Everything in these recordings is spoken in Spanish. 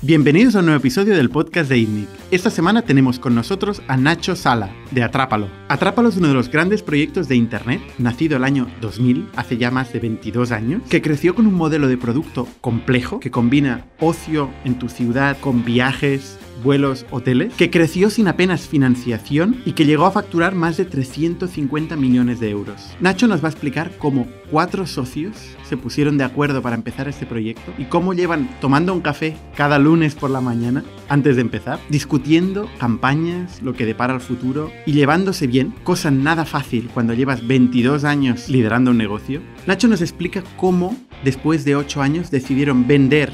Bienvenidos a un nuevo episodio del podcast de ITNIC. Esta semana tenemos con nosotros a Nacho Sala, de Atrápalo. Atrápalo es uno de los grandes proyectos de Internet, nacido el año 2000, hace ya más de 22 años, que creció con un modelo de producto complejo que combina ocio en tu ciudad con viajes, vuelos, hoteles, que creció sin apenas financiación y que llegó a facturar más de 350 millones de euros. Nacho nos va a explicar cómo cuatro socios se pusieron de acuerdo para empezar este proyecto y cómo llevan tomando un café cada lunes por la mañana antes de empezar, discutiendo campañas, lo que depara el futuro y llevándose bien, cosa nada fácil cuando llevas 22 años liderando un negocio. Nacho nos explica cómo, después de 8 años, decidieron vender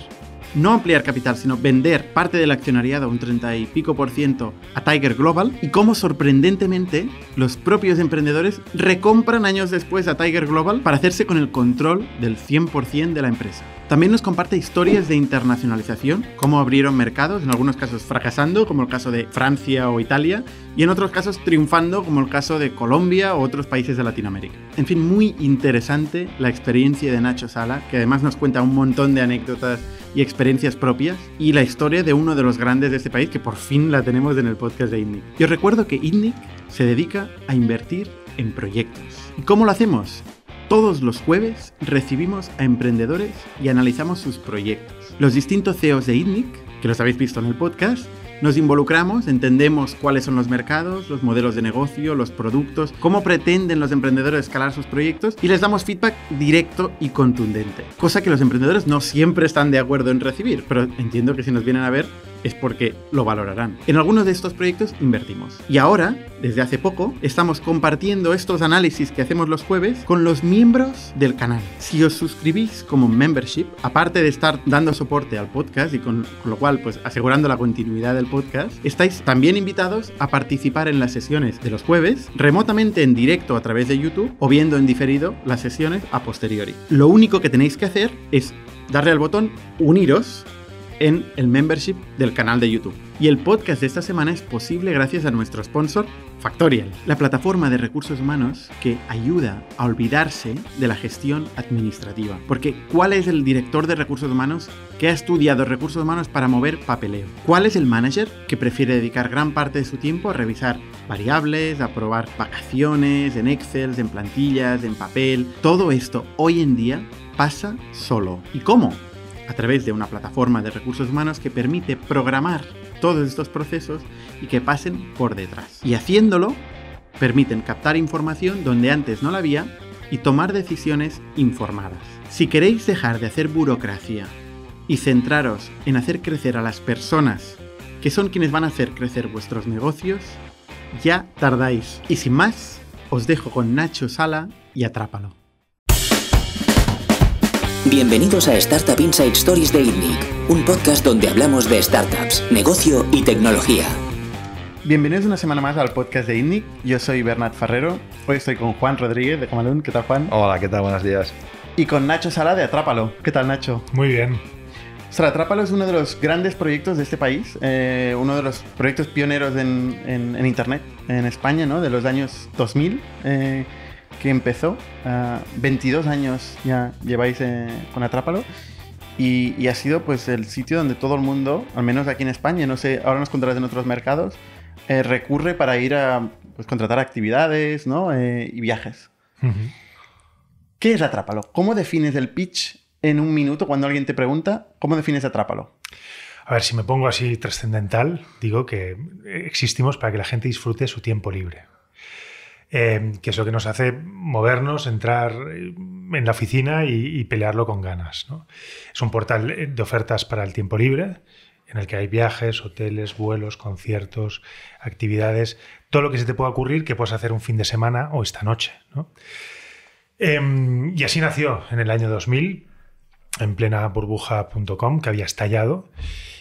no ampliar capital, sino vender parte del accionariado, un 30 y pico por ciento, a Tiger Global y cómo sorprendentemente los propios emprendedores recompran años después a Tiger Global para hacerse con el control del 100% de la empresa. También nos comparte historias de internacionalización, cómo abrieron mercados, en algunos casos fracasando, como el caso de Francia o Italia, y en otros casos triunfando, como el caso de Colombia o otros países de Latinoamérica. En fin, muy interesante la experiencia de Nacho Sala, que además nos cuenta un montón de anécdotas y experiencias propias, y la historia de uno de los grandes de este país, que por fin la tenemos en el podcast de INNIC. Yo recuerdo que INNIC se dedica a invertir en proyectos. ¿Y cómo lo hacemos? Todos los jueves recibimos a emprendedores y analizamos sus proyectos. Los distintos CEOs de ITNIC, que los habéis visto en el podcast, nos involucramos, entendemos cuáles son los mercados, los modelos de negocio, los productos, cómo pretenden los emprendedores escalar sus proyectos y les damos feedback directo y contundente. Cosa que los emprendedores no siempre están de acuerdo en recibir, pero entiendo que si nos vienen a ver es porque lo valorarán. En algunos de estos proyectos invertimos. Y ahora, desde hace poco, estamos compartiendo estos análisis que hacemos los jueves con los miembros del canal. Si os suscribís como membership, aparte de estar dando soporte al podcast y con, lo cual pues asegurando la continuidad del podcast, estáis también invitados a participar en las sesiones de los jueves, remotamente en directo a través de YouTube o viendo en diferido las sesiones a posteriori. Lo único que tenéis que hacer es darle al botón uniros en el membership del canal de YouTube. Y el podcast de esta semana es posible gracias a nuestro sponsor, Factorial, la plataforma de recursos humanos que ayuda a olvidarse de la gestión administrativa. Porque ¿cuál es el director de recursos humanos que ha estudiado recursos humanos para mover papeleo? ¿Cuál es el manager que prefiere dedicar gran parte de su tiempo a revisar variables, a probar vacaciones en Excel, en plantillas, en papel? Todo esto hoy en día pasa solo. ¿Y cómo? a través de una plataforma de recursos humanos que permite programar todos estos procesos y que pasen por detrás. Y haciéndolo, permiten captar información donde antes no la había y tomar decisiones informadas. Si queréis dejar de hacer burocracia y centraros en hacer crecer a las personas que son quienes van a hacer crecer vuestros negocios, ya tardáis. Y sin más, os dejo con Nacho Sala y atrápalo. Bienvenidos a Startup Inside Stories de INNIC, un podcast donde hablamos de startups, negocio y tecnología. Bienvenidos una semana más al podcast de INNIC. Yo soy Bernat Ferrero. Hoy estoy con Juan Rodríguez de Camalún. ¿Qué tal, Juan? Hola, ¿qué tal? Buenos días. Y con Nacho Sala de Atrápalo. ¿Qué tal, Nacho? Muy bien. Ostras, Atrápalo es uno de los grandes proyectos de este país, eh, uno de los proyectos pioneros en, Internet en España, ¿no? De los años 2000 que empezó. 22 ah, años ya lleváis eh, con Atrápalo. Y, ha sido pues el sitio donde todo el mundo, al menos aquí en España, no sé, ahora nos contarás en otros mercados, eh, recurre para ir a pues, contratar actividades ¿no? Eh, y viajes. ¿Qué es Atrápalo? ¿Cómo defines el pitch en un minuto cuando alguien te pregunta? ¿Cómo defines Atrápalo? A ver, si me pongo así trascendental, digo que existimos para que la gente disfrute su tiempo libre. Em, que es lo que nos hace movernos, entrar eh, en la oficina y, pelearlo con ganas. Es un portal de ofertas para el tiempo libre, en el que hay viajes, hoteles, vuelos, conciertos, actividades, todo lo que se te pueda ocurrir que puedas hacer un fin de semana o esta noche. Em, y así nació en el año 2000, en plena burbuja.com, que había estallado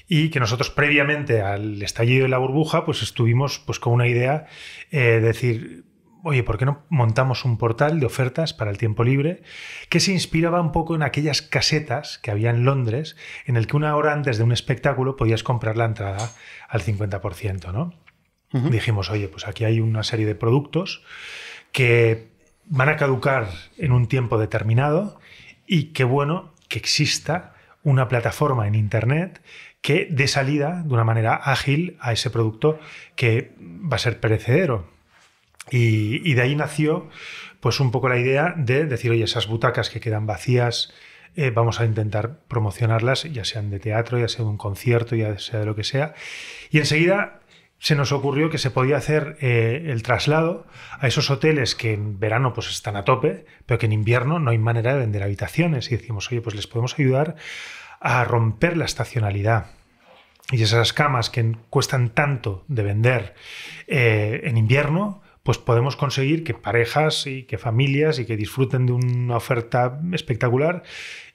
y que nosotros previamente al estallido de la burbuja pues estuvimos pues con una idea eh, de decir oye, ¿por qué no montamos un portal de ofertas para el tiempo libre que se inspiraba un poco en aquellas casetas que había en Londres, en el que una hora antes de un espectáculo podías comprar la entrada al 50%, ¿no? Dijimos, oye, pues aquí hay una serie de productos que van a caducar en un tiempo determinado y qué bueno que exista una plataforma en Internet que dé salida de una manera ágil a ese producto que va a ser perecedero y, de ahí nació pues un poco la idea de decir, oye, esas butacas que quedan vacías, eh, vamos a intentar promocionarlas, ya sean de teatro, ya sea de un concierto, ya sea de lo que sea. Y enseguida se nos ocurrió que se podía hacer eh, el traslado a esos hoteles que en verano pues están a tope, pero que en invierno no hay manera de vender habitaciones. Y decimos, oye, pues les podemos ayudar a romper la estacionalidad. Y esas camas que cuestan tanto de vender eh, en invierno, pues podemos conseguir que parejas y que familias y que disfruten de una oferta espectacular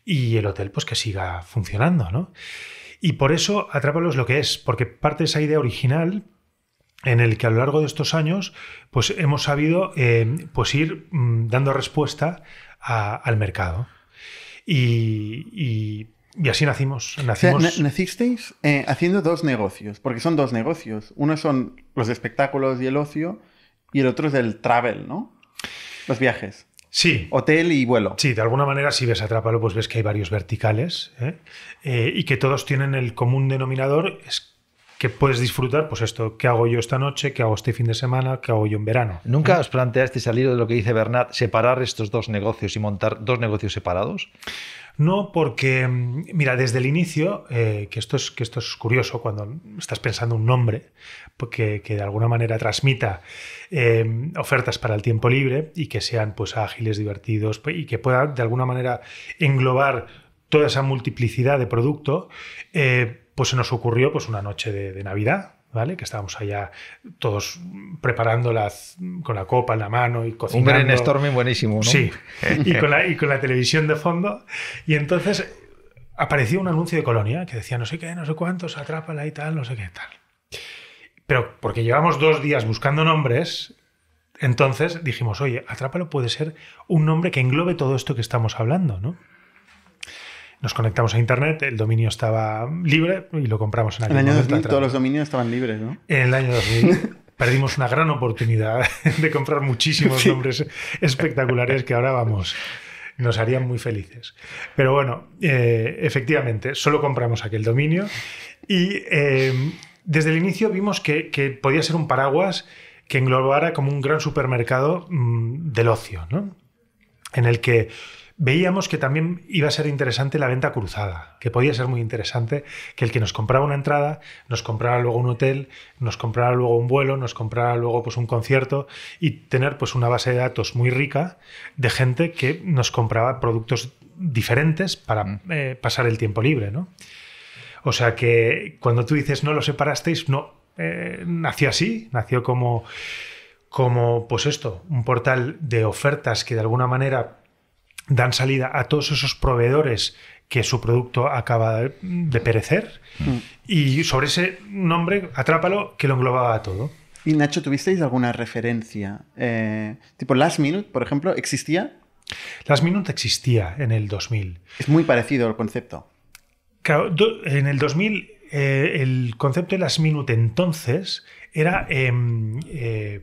y el hotel pues que siga funcionando, ¿no? Y por eso es lo que es, porque parte de esa idea original en el que a lo largo de estos años pues hemos sabido eh, pues ir mm, dando respuesta al mercado. Y, así nacimos. nacimos... nacisteis eh, haciendo dos negocios, porque son dos negocios. Uno son los espectáculos y el ocio y el otro es el travel, ¿no? Los viajes. Sí. Hotel y vuelo. Sí, de alguna manera, si ves Atrápalo, pues ves que hay varios verticales ¿eh? Eh, y que todos tienen el común denominador es que puedes disfrutar, pues esto, ¿qué hago yo esta noche? ¿Qué hago este fin de semana? ¿Qué hago yo en verano? ¿Nunca has ¿Eh? os planteaste salir de lo que dice Bernat, separar estos dos negocios y montar dos negocios separados? No, porque, mm, mira, desde el inicio, eh, que, esto es, que esto es curioso cuando estás pensando un nombre porque, pues que de alguna manera transmita em, ofertas para el tiempo libre y que sean pues, ágiles, divertidos pues, y que pueda de alguna manera englobar toda esa multiplicidad de producto, eh, pues se nos ocurrió pues, una noche de Navidad, ¿vale? Que estábamos allá todos preparando con la copa en la mano y cocinando. Un brainstorming buenísimo, ¿no? Sí, y con, la, y con la televisión de fondo. Y entonces apareció un anuncio de Colonia que decía no sé qué, no sé cuántos, atrápala y tal, no sé qué tal. Pero porque llevamos dos días buscando nombres, entonces dijimos, oye, atrápalo puede ser un nombre que englobe todo esto que estamos hablando, ¿no? Nos conectamos a Internet, el dominio estaba libre y lo compramos en aquel el año 2000 todos los dominios estaban libres, ¿no? En el año 2000 perdimos una gran oportunidad de comprar muchísimos nombres espectaculares que ahora vamos nos harían muy felices. Pero bueno, eh, efectivamente, solo compramos aquel dominio y eh, desde el inicio vimos que, podía ser un paraguas que englobara como un gran supermercado mm, del ocio, ¿no? En el que Veíamos que también iba a ser interesante la venta cruzada, que podía ser muy interesante que el que nos compraba una entrada, nos comprara luego un hotel, nos comprara luego un vuelo, nos comprara luego pues un concierto y tener pues una base de datos muy rica de gente que nos compraba productos diferentes para mm. eh, pasar el tiempo libre, ¿no? O sea que cuando tú dices no lo separasteis, no, eh, nació así, nació como como pues esto, un portal de ofertas que de alguna manera dan salida a todos esos proveedores que su producto acaba de perecer. Mm. Y sobre ese nombre, Atrápalo, que lo englobaba todo. Y Nacho, ¿tuvisteis alguna referencia? Eh, tipo Last Minute, por ejemplo, ¿existía? Last Minute existía en el 2000. Es muy parecido el concepto. Claro, en el 2000 eh, el concepto de Last Minute entonces era em, eh,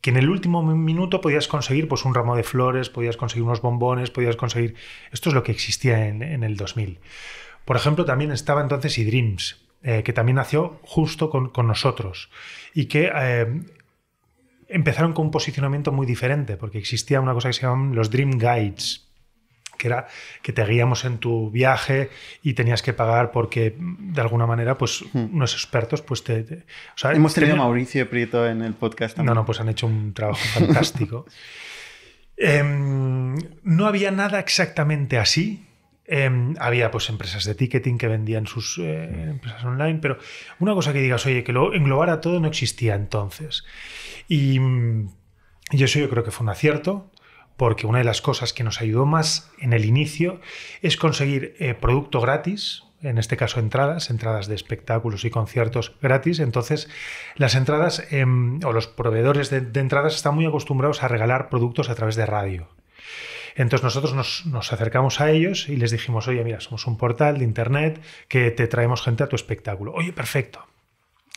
que en el último minuto podías conseguir pues, un ramo de flores, podías conseguir unos bombones, podías conseguir... Esto es lo que existía en, el 2000. Por ejemplo, también estaba entonces eDreams, eh, que también nació justo con, nosotros y que eh, empezaron con un posicionamiento muy diferente, porque existía una cosa que se llamaban los Dream Guides, que era que te guíamos en tu viaje y tenías que pagar porque mm, de alguna manera pues hmm. unos expertos pues te, hemos tenido a Mauricio Prieto en el podcast también. no no pues han hecho un trabajo fantástico em, no había nada exactamente así em, había pues empresas de ticketing que vendían sus eh, hmm. empresas online, pero una cosa que digas, oye, que lo englobara todo no existía entonces. Y, mm, y eso yo creo que fue un acierto porque una de las cosas que nos ayudó más en el inicio es conseguir eh, producto gratis, en este caso entradas, entradas de espectáculos y conciertos gratis. Entonces, las entradas em, o los proveedores de, entradas están muy acostumbrados a regalar productos a través de radio. Entonces nosotros nos, acercamos a ellos y les dijimos, oye, mira, somos un portal de internet que te traemos gente a tu espectáculo. Oye, perfecto.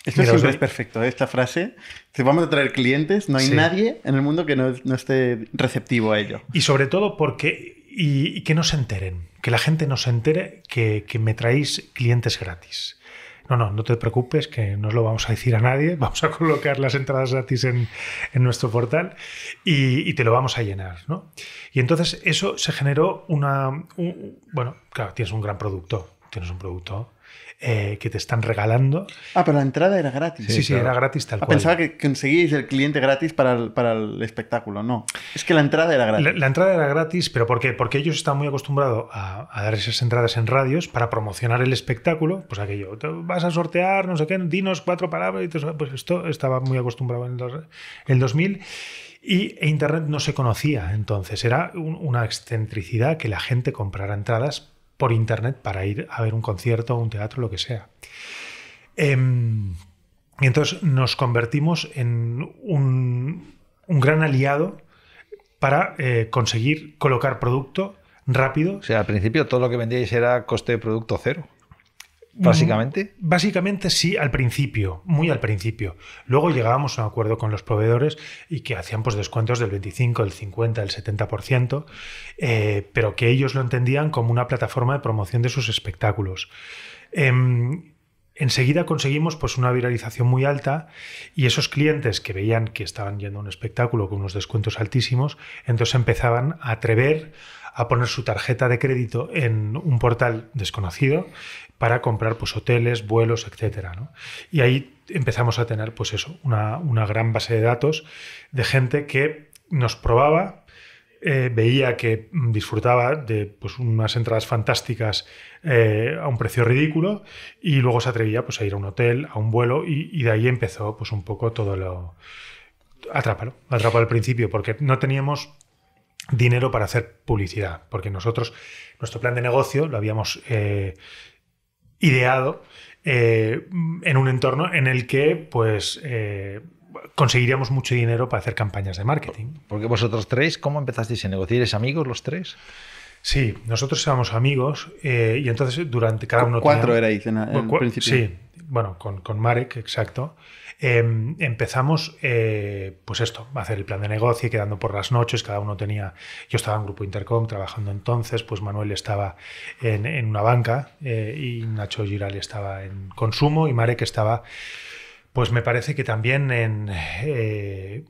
Esto siempre es perfecto, ¿eh? esta frase. Si vamos a traer clientes, no hay nadie en el mundo que no, esté receptivo a ello. Y sobre todo porque, y, que no se enteren, que la gente no se entere que, me traéis clientes gratis no, no, no te preocupes, que no os lo vamos a decir a nadie, vamos a colocar las entradas gratis en, nuestro portal y, te lo vamos a llenar, Y entonces eso se generó una... bueno, claro, tienes un gran producto, tienes un producto eh, que te están regalando. Ah, pero la entrada era gratis. Sí, sí, era gratis tal ah, cual. Pensaba que conseguíais el cliente gratis para el, para el espectáculo, no. Es que la entrada era gratis. La, entrada era gratis, pero ¿por qué? Porque ellos están muy acostumbrados a, dar esas entradas en radios para promocionar el espectáculo, pues aquello, vas a sortear, no sé qué, dinos cuatro palabras, y te, pues esto estaba muy acostumbrado en el, 2000. Y e Internet no se conocía entonces, era una excentricidad que la gente comprara entradas por internet para ir a ver un concierto, un teatro, lo que sea. Em, y entonces nos convertimos en un, gran aliado para eh, conseguir colocar producto rápido. O sea, al principio todo lo que vendíais era coste de producto cero. Mm, básicamente? Básicamente sí, al principio, muy al principio. Luego llegábamos a un acuerdo con los proveedores y que hacían pues, descuentos del 25, del 50, del 70%, eh, pero que ellos lo entendían como una plataforma de promoción de sus espectáculos. Em, enseguida conseguimos pues, una viralización muy alta y esos clientes que veían que estaban yendo a un espectáculo con unos descuentos altísimos, entonces empezaban a atrever a poner su tarjeta de crédito en un portal desconocido para comprar pues, hoteles, vuelos, etc. Y ahí empezamos a tener pues eso, una, gran base de datos de gente que nos probaba, eh, veía que disfrutaba de pues, unas entradas fantásticas eh, a un precio ridículo y luego se atrevía pues, a ir a un hotel, a un vuelo y, de ahí empezó pues, un poco todo lo... Atrápalo, al principio, porque no teníamos dinero para hacer publicidad, porque nosotros, nuestro plan de negocio lo habíamos eh, ideado eh, en un entorno en el que, pues. Eh, conseguiríamos mucho dinero para hacer campañas de marketing. Porque vosotros tres, ¿cómo empezasteis a negociar? ¿Eres amigos los tres? Sí, nosotros éramos amigos eh, y entonces durante cada uno... Cuatro era erais en, el principio. Sí, bueno, con, con Marek, exacto, em, empezamos, eh, pues esto, a hacer el plan de negocio, quedando por las noches, cada uno tenía, yo estaba en Grupo Intercom trabajando entonces, pues Manuel estaba en, una banca eh, y Nacho giral estaba en consumo y Marek estaba, pues me parece que también en, eh,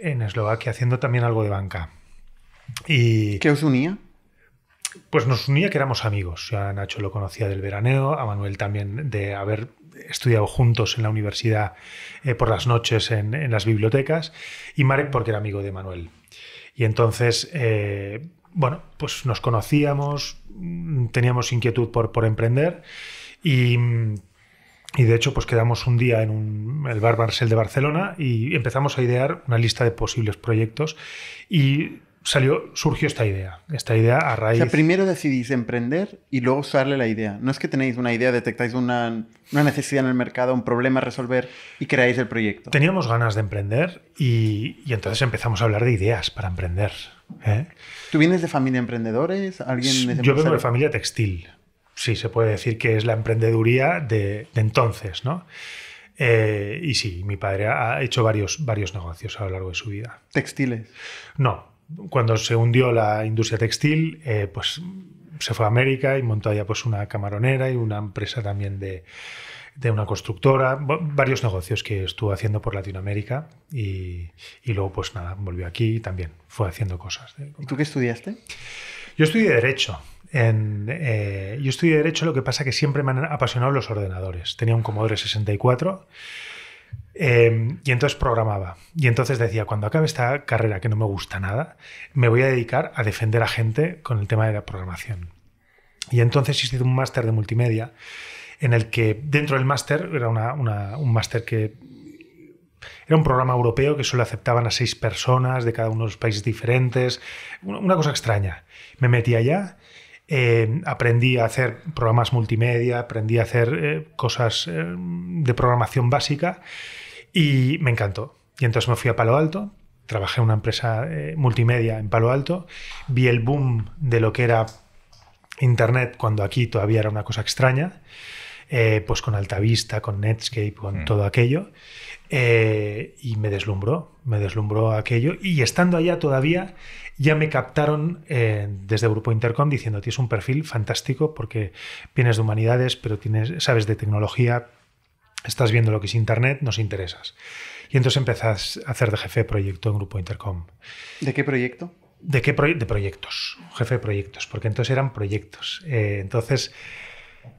en Eslovaquia haciendo también algo de banca. Y, ¿Qué os unía? Pues nos unía que éramos amigos. Ya Nacho lo conocía del veraneo, a Manuel también de haber estudiado juntos en la universidad eh, por las noches en, las bibliotecas, y Marek porque era amigo de Manuel. Y entonces, eh, bueno, pues nos conocíamos, mm, teníamos inquietud por, por emprender mm, y, de hecho pues quedamos un día en el Bar Marcel de Barcelona y empezamos a idear una lista de posibles proyectos y salió, surgió esta idea. Esta idea a raíz. O primero decidís emprender y luego usarle la idea. No es que tenéis una idea, detectáis una, necesidad en el mercado, un problema a resolver y creáis el proyecto. Teníamos ganas de emprender y, entonces empezamos a hablar de ideas para emprender. ¿eh? ¿Tú vienes de familia de emprendedores? ¿Alguien Yo vengo de familia textil. Sí, se puede decir que es la emprendeduría de, entonces, ¿no? Eh, y sí, mi padre ha hecho varios, varios negocios a lo largo de su vida. ¿Textiles? No, cuando se hundió la industria textil, eh, pues se fue a América y montó allá pues una camaronera y una empresa también de, una constructora, varios negocios que estuvo haciendo por Latinoamérica y, luego pues nada, volvió aquí y también fue haciendo cosas. ¿eh? ¿Y tú qué estudiaste? Yo estudié Derecho. En, eh, yo estudié Derecho, lo que pasa que siempre me han apasionado los ordenadores. Tenía un Commodore 64 Em, y entonces programaba. Y entonces decía, cuando acabe esta carrera que no me gusta nada, me voy a dedicar a defender a gente con el tema de la programación. Y entonces hice un máster de multimedia en el que dentro del máster era un máster que era un programa europeo que solo aceptaban a seis personas de cada uno de los países diferentes, una cosa extraña. Me metí allá eh, aprendí a hacer programas multimedia, aprendí a hacer eh, cosas eh, de programación básica y me encantó. Y entonces me fui a Palo Alto, trabajé en una empresa multimedia en Palo Alto, vi el boom de lo que era Internet cuando aquí todavía era una cosa extraña, pues con Altavista, con Netscape, con mm. todo aquello, y me deslumbró, me deslumbró aquello. Y estando allá todavía ya me captaron eh, desde Grupo Intercom diciendo, tienes un perfil fantástico porque vienes de humanidades, pero tienes, sabes de tecnología, estás viendo lo que es Internet, nos interesas. Y entonces empezás a hacer de jefe de proyecto en Grupo Intercom. ¿De qué proyecto? ¿De qué de proyectos? Jefe de proyectos, porque entonces eran proyectos. Eh, entonces,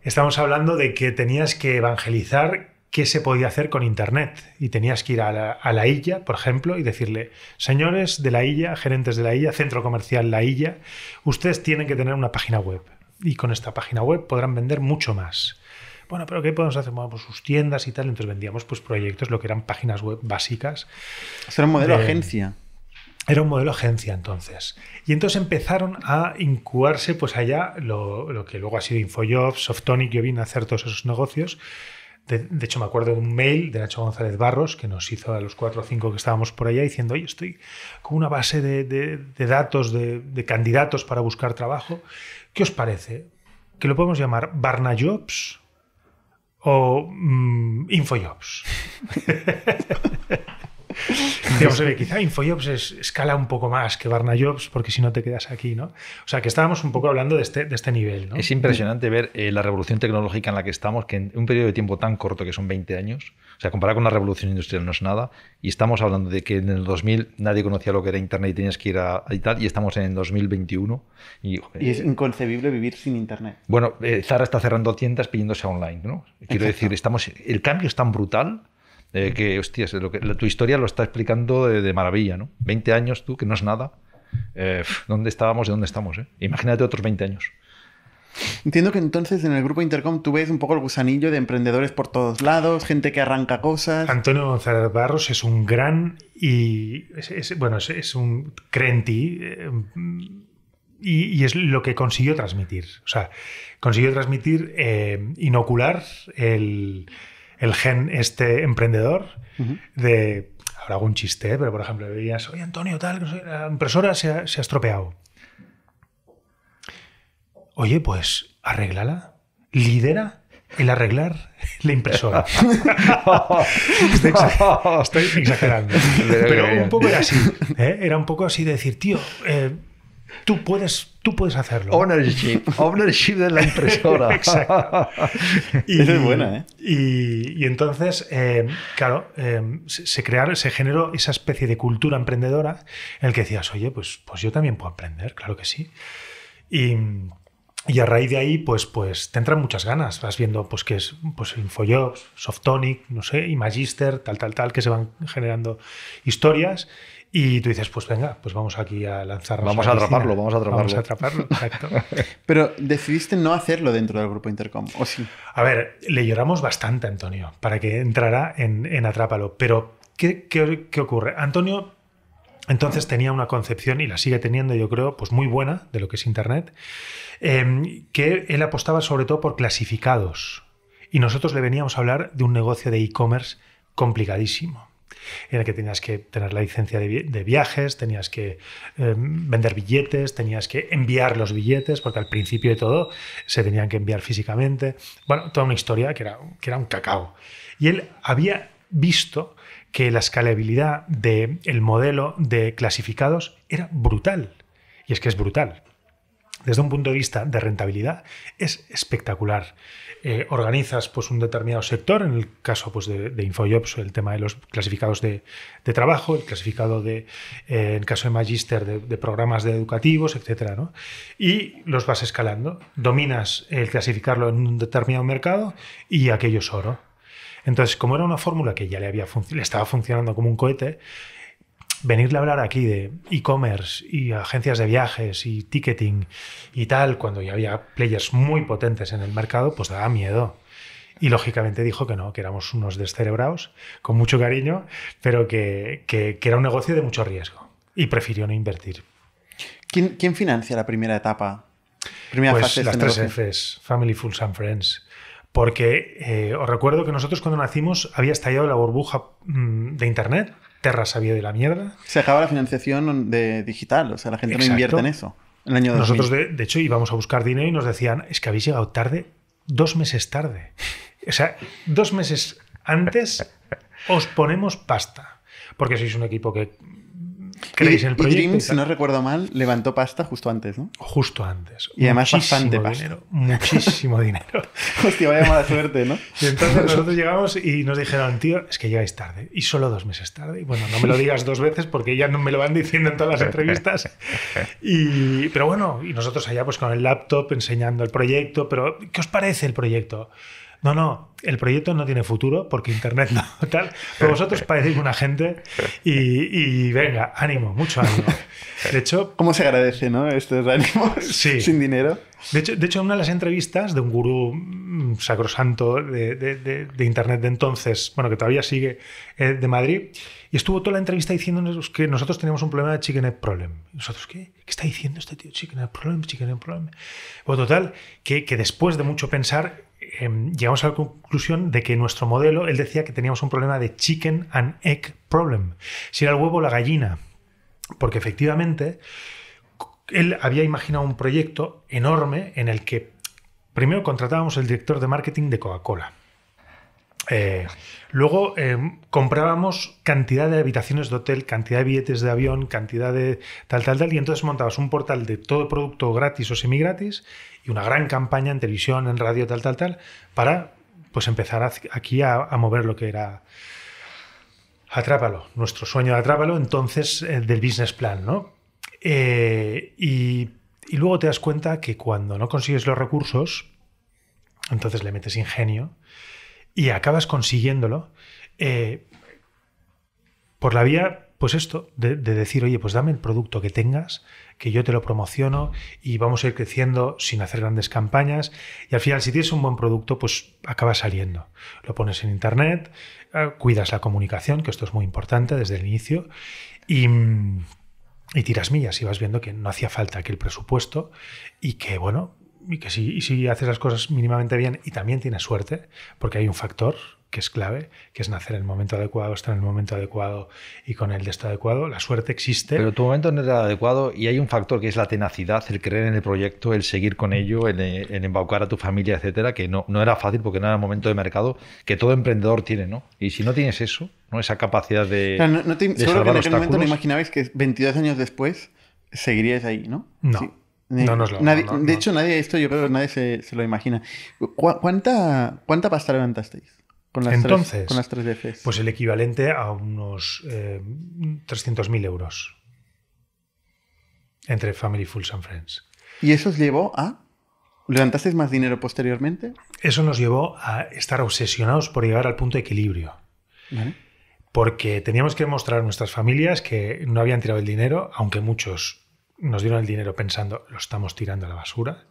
estamos hablando de que tenías que evangelizar qué se podía hacer con Internet. Y tenías que ir a la, a ILLA, por ejemplo, y decirle, señores de la ILLA, gerentes de la ILLA, centro comercial La ILLA, ustedes tienen que tener una página web. Y con esta página web podrán vender mucho más. Bueno, pero ¿qué podemos hacer? Pues sus tiendas y tal. Entonces vendíamos pues, proyectos, lo que eran páginas web básicas. Eso era un modelo agencia. Era un modelo agencia entonces. Y entonces empezaron a incubarse pues allá lo, lo que luego ha sido InfoJobs, Softonic, yo vine a hacer todos esos negocios de, hecho, me acuerdo de un mail de Nacho González Barros que nos hizo a los cuatro o cinco que estábamos por allá diciendo, oye, estoy con una base de, datos, de, candidatos para buscar trabajo. ¿Qué os parece? ¿Que lo podemos llamar Barna Jobs o mm, Infojobs? quizá InfoJobs escala un poco más que Barna Jobs, porque si no te quedas aquí, ¿no? O sea, que estábamos un poco hablando de este, de este nivel, Es impresionante ver eh, la revolución tecnológica en la que estamos, que en un periodo de tiempo tan corto, que son 20 años, o sea, comparado con la revolución industrial no es nada, y estamos hablando de que en el 2000 nadie conocía lo que era Internet y tenías que ir a, y tal, y estamos en el 2021. Y, eh, y es inconcebible vivir sin Internet. Bueno, eh, Zara está cerrando tiendas pidiéndose online, ¿no? Quiero decir, estamos, el cambio es tan brutal eh, mm. que, hostias, tu historia lo está explicando de, maravilla, ¿no? 20 años tú, que no es nada. Eh, ¿Dónde estábamos y dónde estamos? Eh? Imagínate otros 20 años. Entiendo que entonces en el grupo Intercom tú ves un poco el gusanillo de emprendedores por todos lados, gente que arranca cosas. Antonio González Barros es un gran y. Es, bueno, es, un crenti. Y, y, es lo que consiguió transmitir. O sea, consiguió transmitir, inocular el el gen este emprendedor de... Ahora algún chiste, ¿eh? pero por ejemplo, veías, oye Antonio, tal, la impresora se ha, estropeado. Oye, pues arréglala, lidera el arreglar la impresora. estoy, exagerando. Pero un poco era así. ¿eh? Era un poco así de decir, tío, eh, Tú puedes, tú puedes hacerlo. Ownership, ownership de la impresora. Y, es buena, ¿eh? Y, entonces, eh, claro, eh, se, crearon, se generó esa especie de cultura emprendedora en el que decías, oye, pues, pues yo también puedo aprender, claro que sí. Y, a raíz de ahí, pues, pues te entran muchas ganas. Vas viendo pues, que es pues, Infojobs, Softonic, no sé, y Magister, tal, tal, tal, que se van generando historias. Y tú dices, pues venga, pues vamos aquí a lanzarnos. Vamos a, atraparlo, vamos a atraparlo. Vamos a atraparlo, exacto. Pero decidiste no hacerlo dentro del grupo Intercom, ¿o sí? A ver, le lloramos bastante a Antonio para que entrara en, Atrápalo. Pero, ¿qué, ¿qué, ocurre? Antonio entonces tenía una concepción, y la sigue teniendo, yo creo, pues muy buena de lo que es Internet, em, que él apostaba sobre todo por clasificados. Y nosotros le veníamos a hablar de un negocio de e-commerce complicadísimo en el que tenías que tener la licencia de, viajes, tenías que em, vender billetes, tenías que enviar los billetes, porque al principio de todo se tenían que enviar físicamente. Bueno, toda una historia que era, un cacao. Y él había visto que la escalabilidad del el modelo de clasificados era brutal. Y es que es brutal desde un punto de vista de rentabilidad es espectacular. Eh, organizas pues, un determinado sector, en el caso pues, de, InfoJobs, el tema de los clasificados de, trabajo, el clasificado de, eh, en el caso de Magister, de, programas educativos, etc. Y los vas escalando. Dominas el clasificarlo en un determinado mercado y aquello oro. Entonces, como era una fórmula que ya le, había le estaba funcionando como un cohete, venirle a hablar aquí de e-commerce y agencias de viajes y ticketing y tal, cuando ya había players muy potentes en el mercado, pues daba miedo. Y lógicamente dijo que no, que éramos unos descerebrados, con mucho cariño, pero que, que, era un negocio de mucho riesgo y prefirió no invertir. ¿Quién, financia la primera etapa? Primera pues las este tres Fs, Family, Fools and Friends porque eh, os recuerdo que nosotros cuando nacimos había estallado la burbuja mm, de Internet Terra sabía de la mierda. Se acaba la financiación de digital, o sea, la gente no invierte en eso. el año Nosotros, de, de, hecho, íbamos a buscar dinero y nos decían, es que habéis llegado tarde, dos meses tarde. O sea, dos meses antes os ponemos pasta. Porque sois un equipo que ¿Creéis el proyecto? Y si no recuerdo mal, levantó pasta justo antes, ¿no? Justo antes. Y además bastante Muchísimo dinero. Hostia, vaya mala suerte, ¿no? Y entonces nosotros llegamos y nos dijeron, tío, es que llegáis tarde. Y solo dos meses tarde. Y bueno, no me lo digas dos veces porque ya no me lo van diciendo en todas las entrevistas. pero bueno, y nosotros allá pues con el laptop enseñando el proyecto. Pero, ¿qué os parece el proyecto? no, no, el proyecto no tiene futuro porque Internet no, tal. Pero vosotros parecéis una gente y, venga, ánimo, mucho ánimo. De hecho... ¿Cómo se agradece, no? Estos ánimos sin dinero. De hecho, de hecho, en una de las entrevistas de un gurú mm, sacrosanto de, Internet de entonces, bueno, que todavía sigue, eh, de Madrid, y estuvo toda la entrevista diciéndonos que nosotros teníamos un problema de chicken egg problem. ¿Nosotros qué? ¿Qué está diciendo este tío? Chicken egg problem, chicken problem. Bueno, total, que, que después de mucho pensar, Em, llegamos a la conclusión de que nuestro modelo, él decía que teníamos un problema de chicken and egg problem, si era el huevo o la gallina, porque efectivamente él había imaginado un proyecto enorme en el que primero contratábamos el director de marketing de Coca-Cola, eh, luego eh, comprábamos cantidad de habitaciones de hotel, cantidad de billetes de avión, cantidad de tal, tal, tal, y entonces montabas un portal de todo producto gratis o semi gratis y una gran campaña en televisión, en radio, tal, tal, tal, para pues empezar aquí a, mover lo que era Atrápalo, nuestro sueño de Atrápalo, entonces eh, del business plan, ¿no? y, y luego te das cuenta que cuando no consigues los recursos, entonces le metes ingenio y acabas consiguiéndolo eh, por la vía, pues esto, de, decir, oye, pues dame el producto que tengas, que yo te lo promociono y vamos a ir creciendo sin hacer grandes campañas. Y al final, si tienes un buen producto, pues acaba saliendo. Lo pones en internet, eh, cuidas la comunicación, que esto es muy importante desde el inicio, mm, y, tiras millas y vas viendo que no hacía falta aquel presupuesto y que, bueno, y que si, haces las cosas mínimamente bien y también tienes suerte, porque hay un factor que es clave, que es nacer en el momento adecuado, estar en el momento adecuado y con el estar adecuado. La suerte existe. Pero tu momento no era adecuado y hay un factor que es la tenacidad, el creer en el proyecto, el seguir con ello, el, embaucar a tu familia, etcétera, que no, no era fácil porque no era el momento de mercado que todo emprendedor tiene, ¿no? Y si no tienes eso, ¿no? Esa capacidad de. no, que en no imaginabais que 22 años después seguirías ahí, ¿no? No de hecho, nadie esto, yo creo que nadie se, lo imagina. cuánta, ¿Cuánta pasta levantasteis? Con las tres, con veces? Pues el equivalente a unos 300.000 eh, euros entre Family Fools and Friends. ¿Y eso os llevó a? ¿Levantasteis más dinero posteriormente? Eso nos llevó a estar obsesionados por llegar al punto de equilibrio. Porque teníamos que mostrar a nuestras familias que no habían tirado el dinero, aunque muchos nos dieron el dinero pensando, lo estamos tirando a la basura.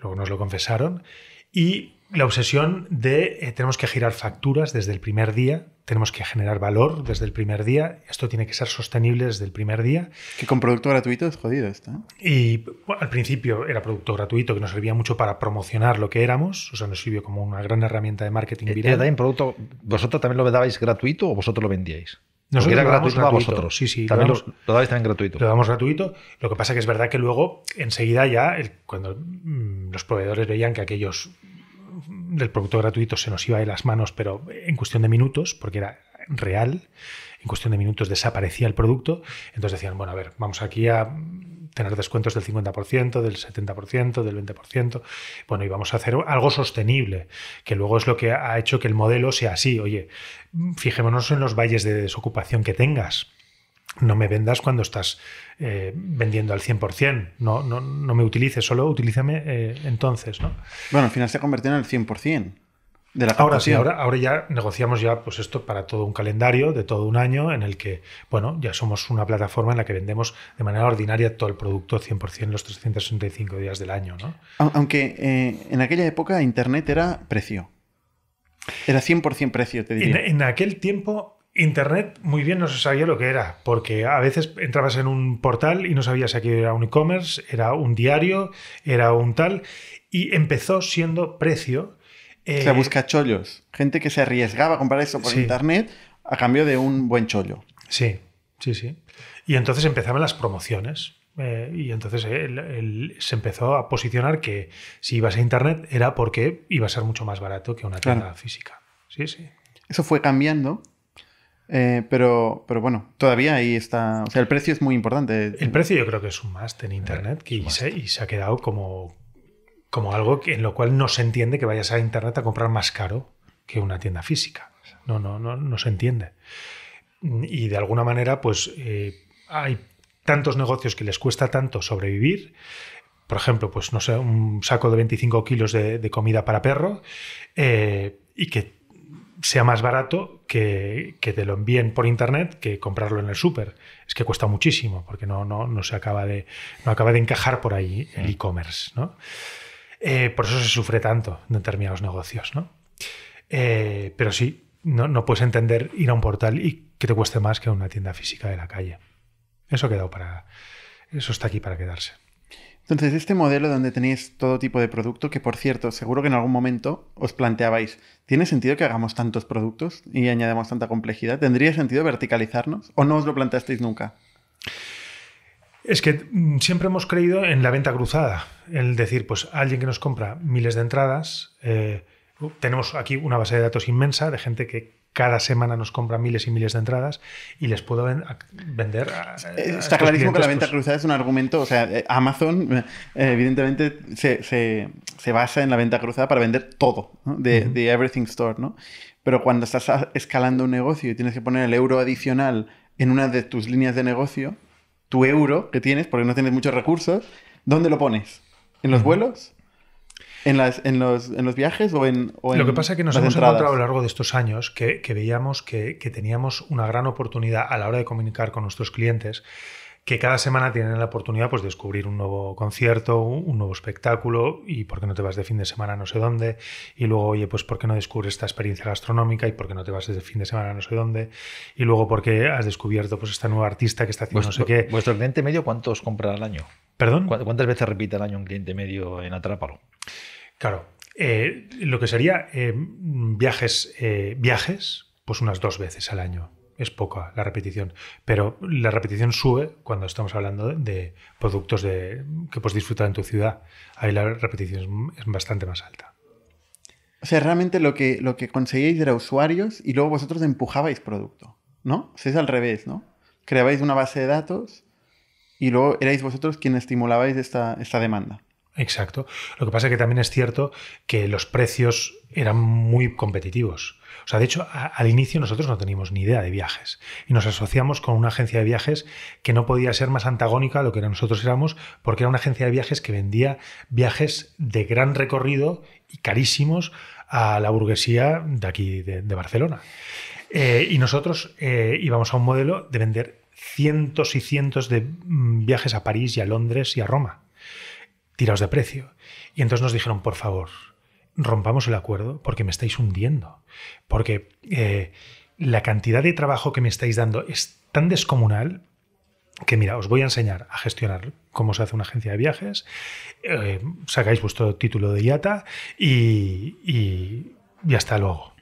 Luego nos lo confesaron. Y la obsesión de eh, tenemos que girar facturas desde el primer día, tenemos que generar valor desde el primer día, esto tiene que ser sostenible desde el primer día. Que con producto gratuito es jodido esto. ¿eh? Y al principio era producto gratuito que nos servía mucho para promocionar lo que éramos, o sea, nos sirvió como una gran herramienta de marketing eh, viral. en producto, ¿Vosotros también lo dabais gratuito o vosotros lo vendíais? nos era gratuito, para vosotros. Sí, sí. También gratuito. Lo gratuito. Lo que pasa que es verdad que luego, enseguida ya, cuando mm, los proveedores veían que aquellos mm, del producto gratuito se nos iba de las manos, pero en cuestión de minutos, porque era real, en cuestión de minutos desaparecía el producto. Entonces decían, bueno, a ver, vamos aquí a tener descuentos del 50%, del 70%, del 20%. Bueno, y vamos a hacer algo sostenible, que luego es lo que ha hecho que el modelo sea así. Oye, fijémonos en los valles de desocupación que tengas. No me vendas cuando estás eh, vendiendo al 100%. No, no, no me utilices, solo utilízame eh, entonces. ¿no? Bueno, al final se convirtió en el 100% ahora sí, ahora, ahora ya negociamos ya pues esto para todo un calendario de todo un año en el que, bueno, ya somos una plataforma en la que vendemos de manera ordinaria todo el producto 100% los 365 días del año, Aunque eh, en aquella época Internet era precio. Era 100% precio, te diría. en, aquel tiempo Internet muy bien no se sabía lo que era, porque a veces entrabas en un portal y no sabías si aquí era un e-commerce, era un diario, era un tal, y empezó siendo precio se eh, busca chollos. Gente que se arriesgaba a comprar eso por internet a cambio de un buen chollo. Sí, sí, sí. Y entonces empezaban las promociones. Eh, y entonces se empezó a posicionar que si ibas a internet era porque iba a ser mucho más barato que una tienda física. Sí, sí. Eso fue cambiando. Eh, pero, pero bueno, todavía ahí está. O sea, el precio es muy importante. El precio yo creo que es un must en Internet y se ha quedado como, como algo en lo cual no se entiende que vayas a Internet a comprar más caro que una tienda física. No, no, no, no se entiende. Y de alguna manera, pues eh, hay tantos negocios que les cuesta tanto sobrevivir. Por ejemplo, pues no sé, un saco de 25 kilos de, comida para perro eh, y que sea más barato que, te lo envíen por internet que comprarlo en el súper. Es que cuesta muchísimo porque no, no, no, se acaba de, no acaba de encajar por ahí el mm. e-commerce. ¿no? Eh, por eso se sufre tanto en determinados negocios, ¿no? Eh, pero sí, no, no, puedes entender ir a un portal y que te cueste más que a una tienda física de la calle. Eso ha quedado para. Eso está aquí para quedarse. Entonces, este modelo donde tenéis todo tipo de producto, que por cierto, seguro que en algún momento os planteabais, ¿tiene sentido que hagamos tantos productos y añadamos tanta complejidad? ¿Tendría sentido verticalizarnos? ¿O no os lo planteasteis nunca? Es que mm, siempre hemos creído en la venta cruzada, el decir, pues alguien que nos compra miles de entradas, eh, tenemos aquí una base de datos inmensa de gente que cada semana nos compra miles y miles de entradas y les puedo vender. Está clarísimo que la venta cruzada es un argumento. O sea, eh, Amazon, eh, evidentemente, se, basa en la venta cruzada para vender todo, de, de, Everything Store, ¿no? Pero cuando estás escalando un negocio y tienes que poner el euro adicional en una de tus líneas de negocio, tu euro que tienes, porque no tienes muchos recursos, ¿dónde lo pones? ¿En los vuelos? ¿En, en, los, viajes o en, Lo que pasa es que nos hemos encontrado a lo largo de estos años que, veíamos que teníamos una gran oportunidad a la hora de comunicar con nuestros clientes que cada semana tienen la oportunidad pues, de descubrir un nuevo concierto, un nuevo espectáculo, y por qué no te vas de fin de semana no sé dónde, y luego, oye, pues por qué no descubres esta experiencia gastronómica y por qué no te vas de fin de semana no sé dónde, y luego por qué has descubierto pues esta nueva artista que está haciendo no sé qué. ¿Vuestro cliente medio cuántos compra al año? ¿Perdón? ¿Cuántas veces repite al año un cliente medio en Atrápalo? Claro, eh, lo que sería eh, viajes, eh, viajes, pues unas dos veces al año es poca la repetición, pero la repetición sube cuando estamos hablando de, productos de, que puedes disfrutar en tu ciudad. Ahí la repetición es, bastante más alta. O sea, realmente lo que, lo que conseguíais era usuarios y luego vosotros empujabais producto, ¿no? O sea, es al revés, ¿no? Creabais una base de datos y luego erais vosotros quienes estimulabais esta demanda. Exacto. Lo que pasa es que también es cierto que los precios eran muy competitivos de hecho, al inicio nosotros no teníamos ni idea de viajes y nos asociamos con una agencia de viajes que no podía ser más antagónica a lo que nosotros éramos porque era una agencia de viajes que vendía viajes de gran recorrido y carísimos a la burguesía de aquí, de, Barcelona. Eh, y nosotros eh, íbamos a un modelo de vender cientos y cientos de mm, viajes a París y a Londres y a Roma, tirados de precio. Y entonces nos dijeron, por favor, rompamos el acuerdo porque me estáis hundiendo, porque eh, la cantidad de trabajo que me estáis dando es tan descomunal que mira, os voy a enseñar a gestionar cómo se hace una agencia de viajes, eh, sacáis vuestro título de IATA y, hasta luego.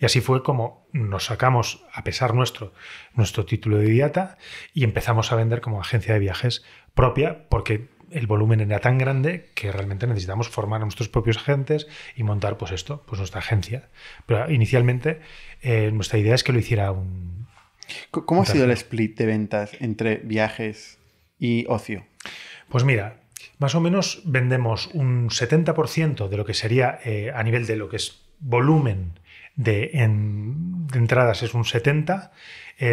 Y así fue como nos sacamos, a pesar nuestro, nuestro título de IATA y empezamos a vender como agencia de viajes propia porque el volumen era tan grande que realmente necesitamos formar a nuestros propios agentes y montar pues esto, pues nuestra agencia. Pero inicialmente eh, nuestra idea es que lo hiciera un... ¿Cómo ha sido el split de ventas entre viajes y ocio? Pues mira, más o menos vendemos un 70% de lo que sería eh, a nivel de lo que es volumen de, entradas es un 70,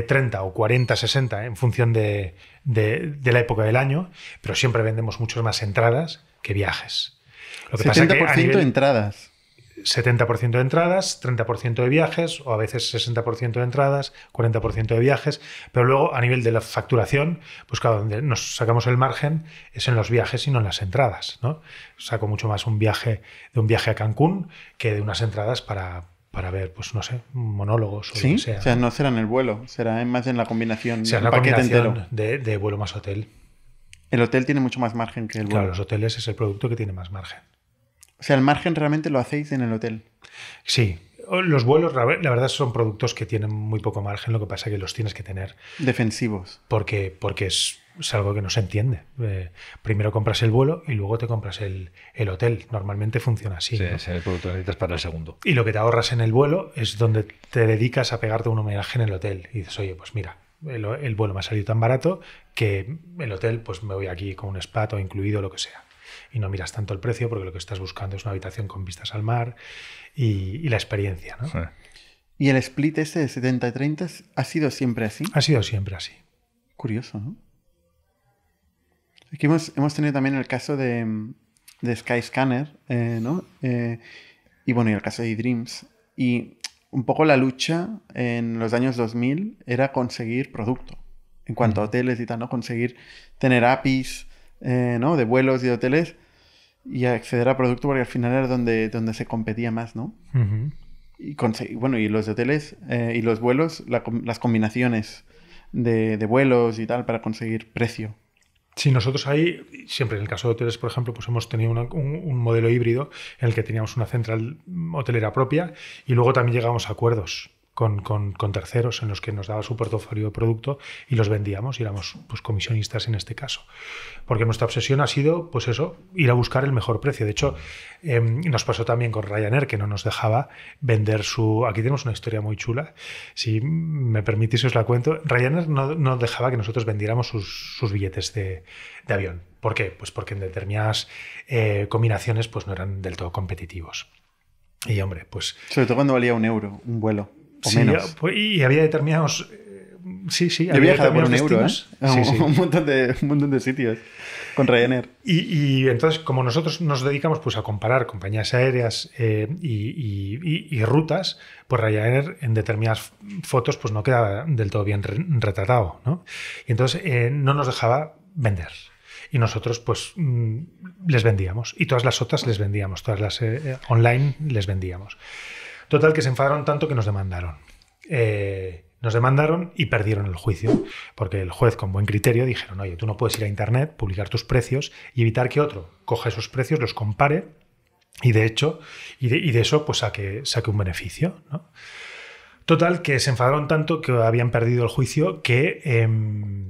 30 eh, o 40, 60 en función de, de, la época del año, pero siempre vendemos muchas más entradas que viajes. 70% de entradas. 70% de entradas, 30% de viajes, o a veces 60% de entradas, 40% de viajes, pero luego a nivel de la facturación, pues claro, donde nos sacamos el margen es en los viajes y no en las entradas, ¿no? Saco mucho más un viaje de un viaje a Cancún que de unas entradas para, para ver, pues no sé, monólogos o lo sea. O sea, no será en el vuelo, será más en la combinación, paquete De, vuelo más hotel. El hotel tiene mucho más margen que el vuelo. Claro, los hoteles es el producto que tiene más margen. O sea, el margen realmente lo hacéis en el hotel. Sí. Los vuelos, la verdad, son productos que tienen muy poco margen, lo que pasa es que los tienes que tener. Defensivos. Porque, porque es, es algo que no se entiende. Eh, primero compras el vuelo y luego te compras el, hotel. Normalmente funciona así. Sí, el producto necesitas para el segundo. Y lo que te ahorras en el vuelo es donde te dedicas a pegarte un homenaje en el hotel. Y dices, oye, pues mira, el, vuelo me ha salido tan barato que el hotel, pues me voy aquí con un spa o incluido, lo que sea. Y no miras tanto el precio porque lo que estás buscando es una habitación con vistas al mar y, la experiencia. ¿no? ¿Y el split ese de 70-30 ha sido siempre así? Ha sido siempre así. Curioso, ¿no? Aquí hemos, tenido también el caso de, de Skyscanner, eh, ¿no? Eh, y bueno, y el caso de Dreams. Y un poco la lucha en los años 2000 era conseguir producto. En cuanto a hoteles y tal, ¿no? Conseguir tener APIs, eh, De vuelos y hoteles y acceder a producto porque al final era donde, donde se competía más, ¿no? Y bueno, y los hoteles y los vuelos, las combinaciones de, vuelos y tal para conseguir precio. Si nosotros ahí, siempre en el caso de hoteles, por ejemplo, pues hemos tenido un, un, modelo híbrido en el que teníamos una central hotelera propia y luego también llegamos a acuerdos con, terceros en los que nos daba su portafolio de producto y los vendíamos y éramos pues, comisionistas en este caso. Porque nuestra obsesión ha sido, pues eso, ir a buscar el mejor precio. De hecho, em, nos pasó también con Ryanair, que no nos dejaba vender su... Aquí tenemos una historia muy chula. Si me permitís, os la cuento. Ryanair no, dejaba que nosotros vendiéramos sus, billetes de, avión. ¿Por qué? Pues porque en determinadas eh, combinaciones pues no eran del todo competitivos. Y hombre, pues... Sobre todo cuando valía un euro un vuelo sí, pues, y había determinados. Eh, sí, sí. había viajado por un ¿eh? Un, montón de, un montón de sitios con Ryanair. Y, entonces, como nosotros nos dedicamos pues, a comparar compañías aéreas eh, y, rutas, pues Ryanair en determinadas fotos pues, no quedaba del todo bien retratado. ¿no? Y entonces no nos dejaba vender. Y nosotros, pues, mm, les vendíamos. Y todas las otras les vendíamos. Todas las online les vendíamos. Total, que se enfadaron tanto que nos demandaron. Eh, nos demandaron y perdieron el juicio, porque el juez con buen criterio dijeron, oye, tú no puedes ir a Internet, publicar tus precios y evitar que otro coja esos precios, los compare y de hecho, y de, eso pues saque, saque un beneficio. Total, que se enfadaron tanto que habían perdido el juicio que em,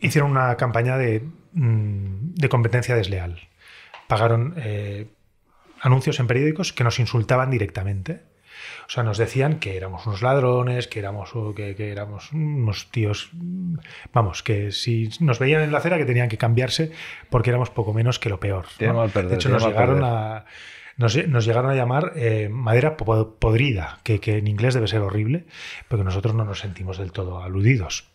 hicieron una campaña de, mm, competencia desleal. Pagaron eh, anuncios en periódicos que nos insultaban directamente o sea, nos decían que éramos unos ladrones, que éramos, que, que éramos unos tíos, vamos, que si nos veían en la acera que tenían que cambiarse porque éramos poco menos que lo peor. de hecho, nos llegaron a... llamar eh, madera podrida, que, en inglés debe ser horrible, porque nosotros no nos sentimos del todo aludidos.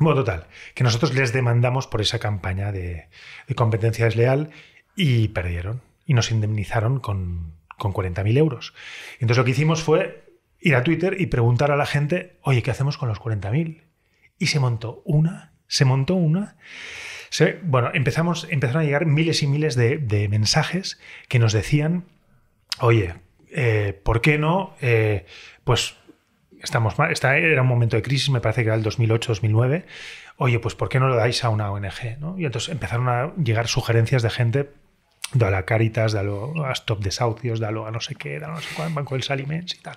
Bueno, total, que nosotros les demandamos por esa campaña de competencia desleal y perdieron. Y nos indemnizaron con con 40.000 euros. Entonces lo que hicimos fue ir a Twitter y preguntar a la gente, oye, ¿qué hacemos con los 40.000? Y se montó una, se montó una. Se, bueno, empezamos, empezaron a llegar miles y miles de, mensajes que nos decían, oye, eh, ¿por qué no? Eh, pues estamos mal, está, era un momento de crisis, me parece que era el 2008-2009. Oye, pues ¿por qué no lo dais a una ONG? Y entonces empezaron a llegar sugerencias de gente dalo a Caritas, dalo a Stop Desahucios, dalo a no sé qué, dalo a no sé cuál, Banco del Salimens y tal.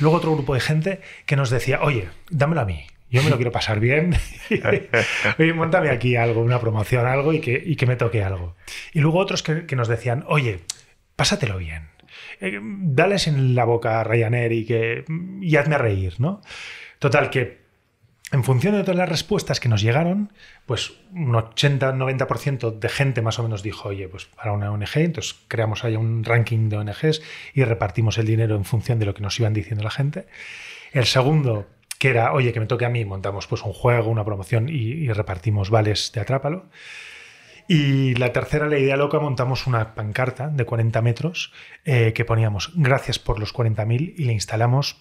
Luego otro grupo de gente que nos decía, oye, dámelo a mí, yo me lo quiero pasar bien. oye, montame aquí algo, una promoción, algo y que, que me toque algo. Y luego otros que, nos decían, oye, pásatelo bien. Eh, dales en la boca a Ryanair y, que, y hazme reír, ¿no? Total, que en función de todas las respuestas que nos llegaron, pues un 80-90% de gente más o menos dijo, oye, pues para una ONG, entonces creamos ahí un ranking de ONGs y repartimos el dinero en función de lo que nos iban diciendo la gente. El segundo, que era, oye, que me toque a mí, montamos pues un juego, una promoción y, repartimos vales de Atrápalo. Y la tercera, la idea loca, montamos una pancarta de 40 metros eh, que poníamos gracias por los 40.000 y le instalamos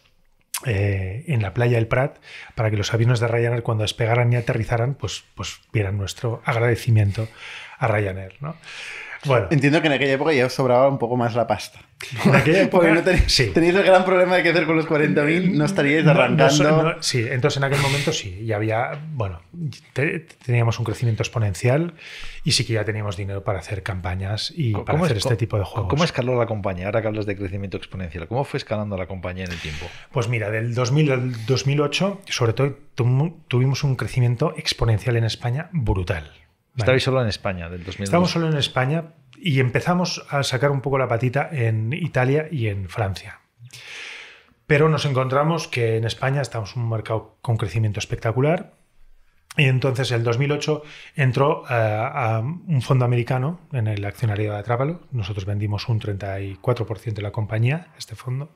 eh, en la playa del Prat para que los aviones de Ryanair cuando despegaran y aterrizaran pues, pues vieran nuestro agradecimiento a Ryanair. Entiendo que en aquella época ya os sobraba un poco más la pasta. En aquella no tenéis, el gran problema de qué hacer con los 40.000, eh, no estaríais arrancando. sí, entonces en aquel momento sí, ya había, bueno, teníamos un crecimiento exponencial y sí que ya teníamos dinero para hacer campañas y para hacer este tipo de juegos. ¿Cómo escaló la compañía? Ahora que hablas de crecimiento exponencial, ¿cómo fue escalando la compañía en el tiempo? Pues mira, del 2000 al 2008, sobre todo tuvimos un crecimiento exponencial en España brutal. Estabais solo en España del 2002. Estamos solo en España y empezamos a sacar un poco la patita en Italia y en Francia. Pero nos encontramos que en España estamos en un mercado con crecimiento espectacular. Y entonces, en el 2008, entró eh, a, un fondo americano en el accionario de Atrápalo. Nosotros vendimos un 34% de la compañía, este fondo.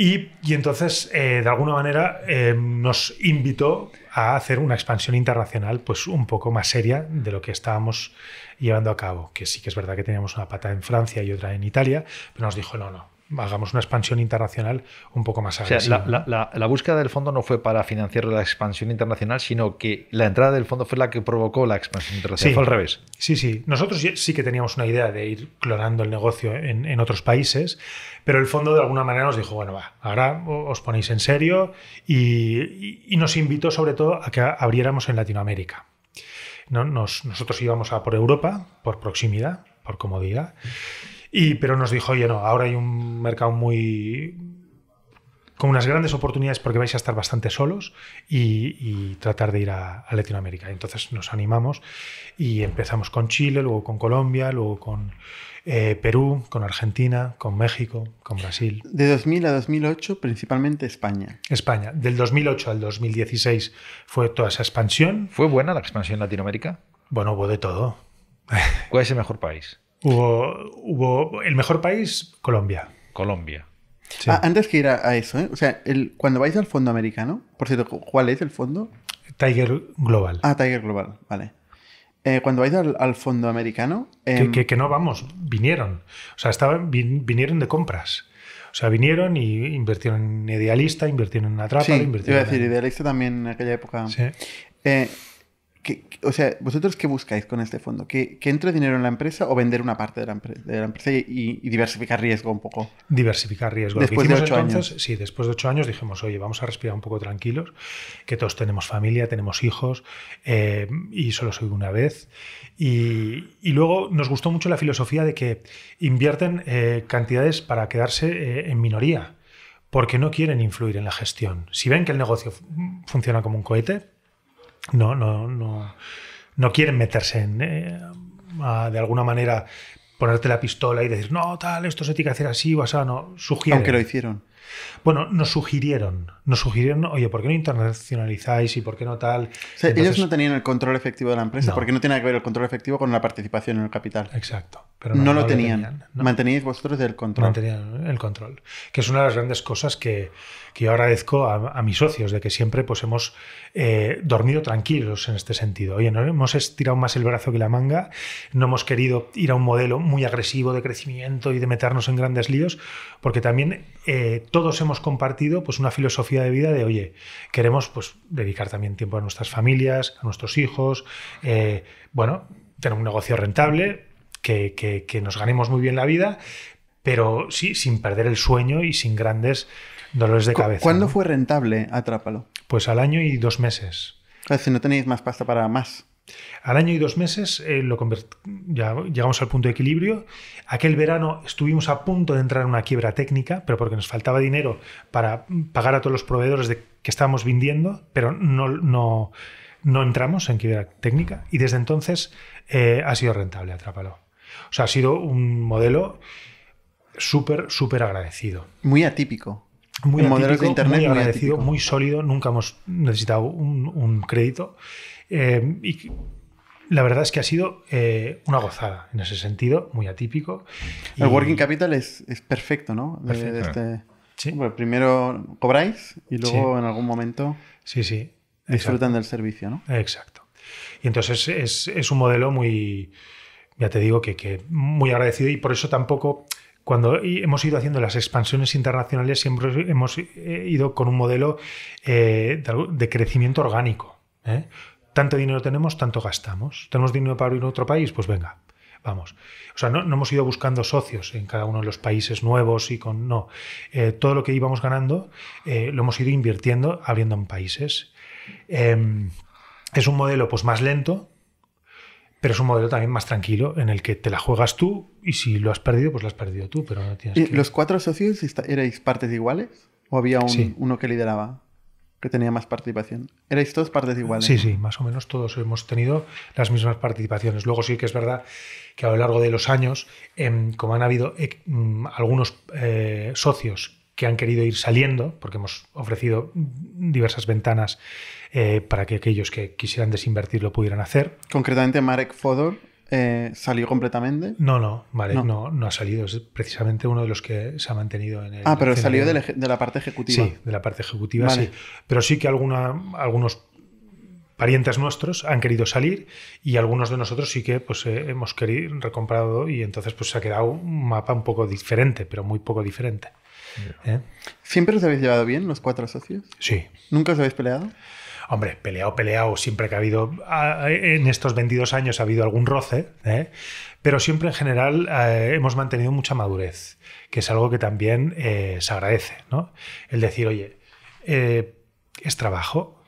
Y, entonces, eh, de alguna manera, eh, nos invitó a hacer una expansión internacional pues un poco más seria de lo que estábamos llevando a cabo, que sí que es verdad que teníamos una pata en Francia y otra en Italia, pero nos dijo, no, no, hagamos una expansión internacional un poco más agresiva. la, búsqueda del fondo no fue para financiar la expansión internacional, sino que la entrada del fondo fue la que provocó la expansión internacional. Sí, fue al revés. Sí, sí. Nosotros sí que teníamos una idea de ir clonando el negocio en, otros países, pero el fondo de alguna manera nos dijo, bueno, va, ahora os ponéis en serio y, nos invitó sobre todo a que abriéramos en Latinoamérica. nosotros íbamos a por Europa, por proximidad, por comodidad. Y, pero nos dijo, oye, no, ahora hay un mercado muy con unas grandes oportunidades porque vais a estar bastante solos y, tratar de ir a, Latinoamérica. Entonces nos animamos y empezamos con Chile, luego con Colombia, luego con eh, Perú, con Argentina, con México, con Brasil. De 2000 a 2008 principalmente España. España. Del 2008 al 2016 fue toda esa expansión. ¿Fue buena la expansión en Latinoamérica? Bueno, hubo de todo. ¿Cuál es el mejor país? Hubo, hubo el mejor país, Colombia. Colombia. Ah, antes que ir a, eso, ¿eh? o sea, cuando vais al fondo americano, por cierto, ¿cuál es el fondo? Tiger Global. Ah, Tiger Global, vale. Eh, cuando vais al, fondo americano... Em, que, que, no vamos, vinieron. O sea, estaban, vinieron de compras. O sea, vinieron y invirtieron en Idealista, invirtieron en Atrapa, sí, invirtieron... Iba a decir, Idealista también en aquella época. Sí. Eh, o sea, vosotros qué buscáis con este fondo? ¿Que, entre dinero en la empresa o vender una parte de la, empresa y, diversificar riesgo un poco? Diversificar riesgo. Después de ocho años. Sí, después de ocho años dijimos, oye, vamos a respirar un poco tranquilos, que todos tenemos familia, tenemos hijos eh, y solo soy una vez. Y, luego nos gustó mucho la filosofía de que invierten eh, cantidades para quedarse eh, en minoría porque no quieren influir en la gestión. Si ven que el negocio funciona como un cohete, no, no, no, no quieren meterse en, eh, de alguna manera, ponerte la pistola y decir, no, tal, esto se tiene que hacer así o así, no, sugieren. Aunque lo hicieron. Bueno, nos sugirieron, nos sugirieron, oye, ¿por qué no internacionalizáis y por qué no tal? ellos no tenían el control efectivo de la empresa, porque no tiene que ver el control efectivo con la participación en el capital. Exacto. Pero no, lo, tenían. lo tenían. Manteníais vosotros el control. Mantenían el control. Que es una de las grandes cosas que, yo agradezco a, mis socios de que siempre pues, hemos eh, dormido tranquilos en este sentido. Oye, no hemos estirado más el brazo que la manga, no hemos querido ir a un modelo muy agresivo de crecimiento y de meternos en grandes líos, porque también eh, todos hemos compartido pues, una filosofía de vida de, oye, queremos pues, dedicar también tiempo a nuestras familias, a nuestros hijos, eh, bueno, tener un negocio rentable. Que, que nos ganemos muy bien la vida, pero sí, sin perder el sueño y sin grandes Dolores de cabeza. ¿Cuándo fue rentable Atrápalo? Pues al año y dos meses. Es si no tenéis más pasta para más. Al año y dos meses eh, lo ya llegamos al punto de equilibrio. Aquel verano estuvimos a punto de entrar en una quiebra técnica, pero porque nos faltaba dinero para pagar a todos los proveedores que estábamos vendiendo, pero no, no, no entramos en quiebra técnica. Y desde entonces eh, ha sido rentable, atrápalo. O sea, ha sido un modelo súper, súper agradecido. Muy atípico muy modelo de internet, muy agradecido, muy, sólido. Nunca hemos necesitado un, crédito. Eh, y la verdad es que ha sido eh, una gozada en ese sentido, muy atípico. El Working Capital es, perfecto, ¿no? Este, primero cobráis y luego en algún momento sí, sí. disfrutan del servicio, ¿no? Exacto. Y entonces es, un modelo muy, ya te digo que, que, muy agradecido y por eso tampoco cuando hemos ido haciendo las expansiones internacionales, siempre hemos eh, ido con un modelo eh, de crecimiento orgánico. ¿eh? Tanto dinero tenemos, tanto gastamos. ¿Tenemos dinero para abrir otro país? Pues venga, vamos. O sea, no, hemos ido buscando socios en cada uno de los países nuevos y con. No. todo lo que íbamos ganando lo hemos ido invirtiendo abriendo en países. Em, es un modelo pues, más lento, pero es un modelo también más tranquilo en el que te la juegas tú y si lo has perdido, pues lo has perdido tú, pero no ¿Los cuatro socios erais partes iguales? ¿O había uno que lideraba, que tenía más participación? ¿Erais todos partes iguales? Sí, sí, más o menos todos hemos tenido las mismas participaciones. Luego sí que es verdad que a lo largo de los años, em, como han habido eh, mm, algunos eh, socios que han querido ir saliendo, porque hemos ofrecido diversas ventanas eh, para que aquellos que quisieran desinvertir lo pudieran hacer. Concretamente, Marek Fodor eh, salió completamente. No, no, Marek no. ha salido. Es precisamente uno de los que se ha mantenido en el. Ah, pero salió de la, parte ejecutiva. Sí, de la parte ejecutiva, sí. Pero sí que alguna, algunos parientes nuestros han querido salir y algunos de nosotros sí que pues, eh, hemos querido recomprado y entonces pues se ha quedado un mapa un poco diferente, pero muy poco diferente. ¿Eh? ¿Siempre os habéis llevado bien los cuatro socios? Sí. ¿Nunca os habéis peleado? Hombre, peleado, peleado, siempre que ha habido, ah, en estos 22 años ha habido algún roce, ¿eh? pero siempre en general eh, hemos mantenido mucha madurez, que es algo que también se agradece, ¿no? El decir, oye, es trabajo,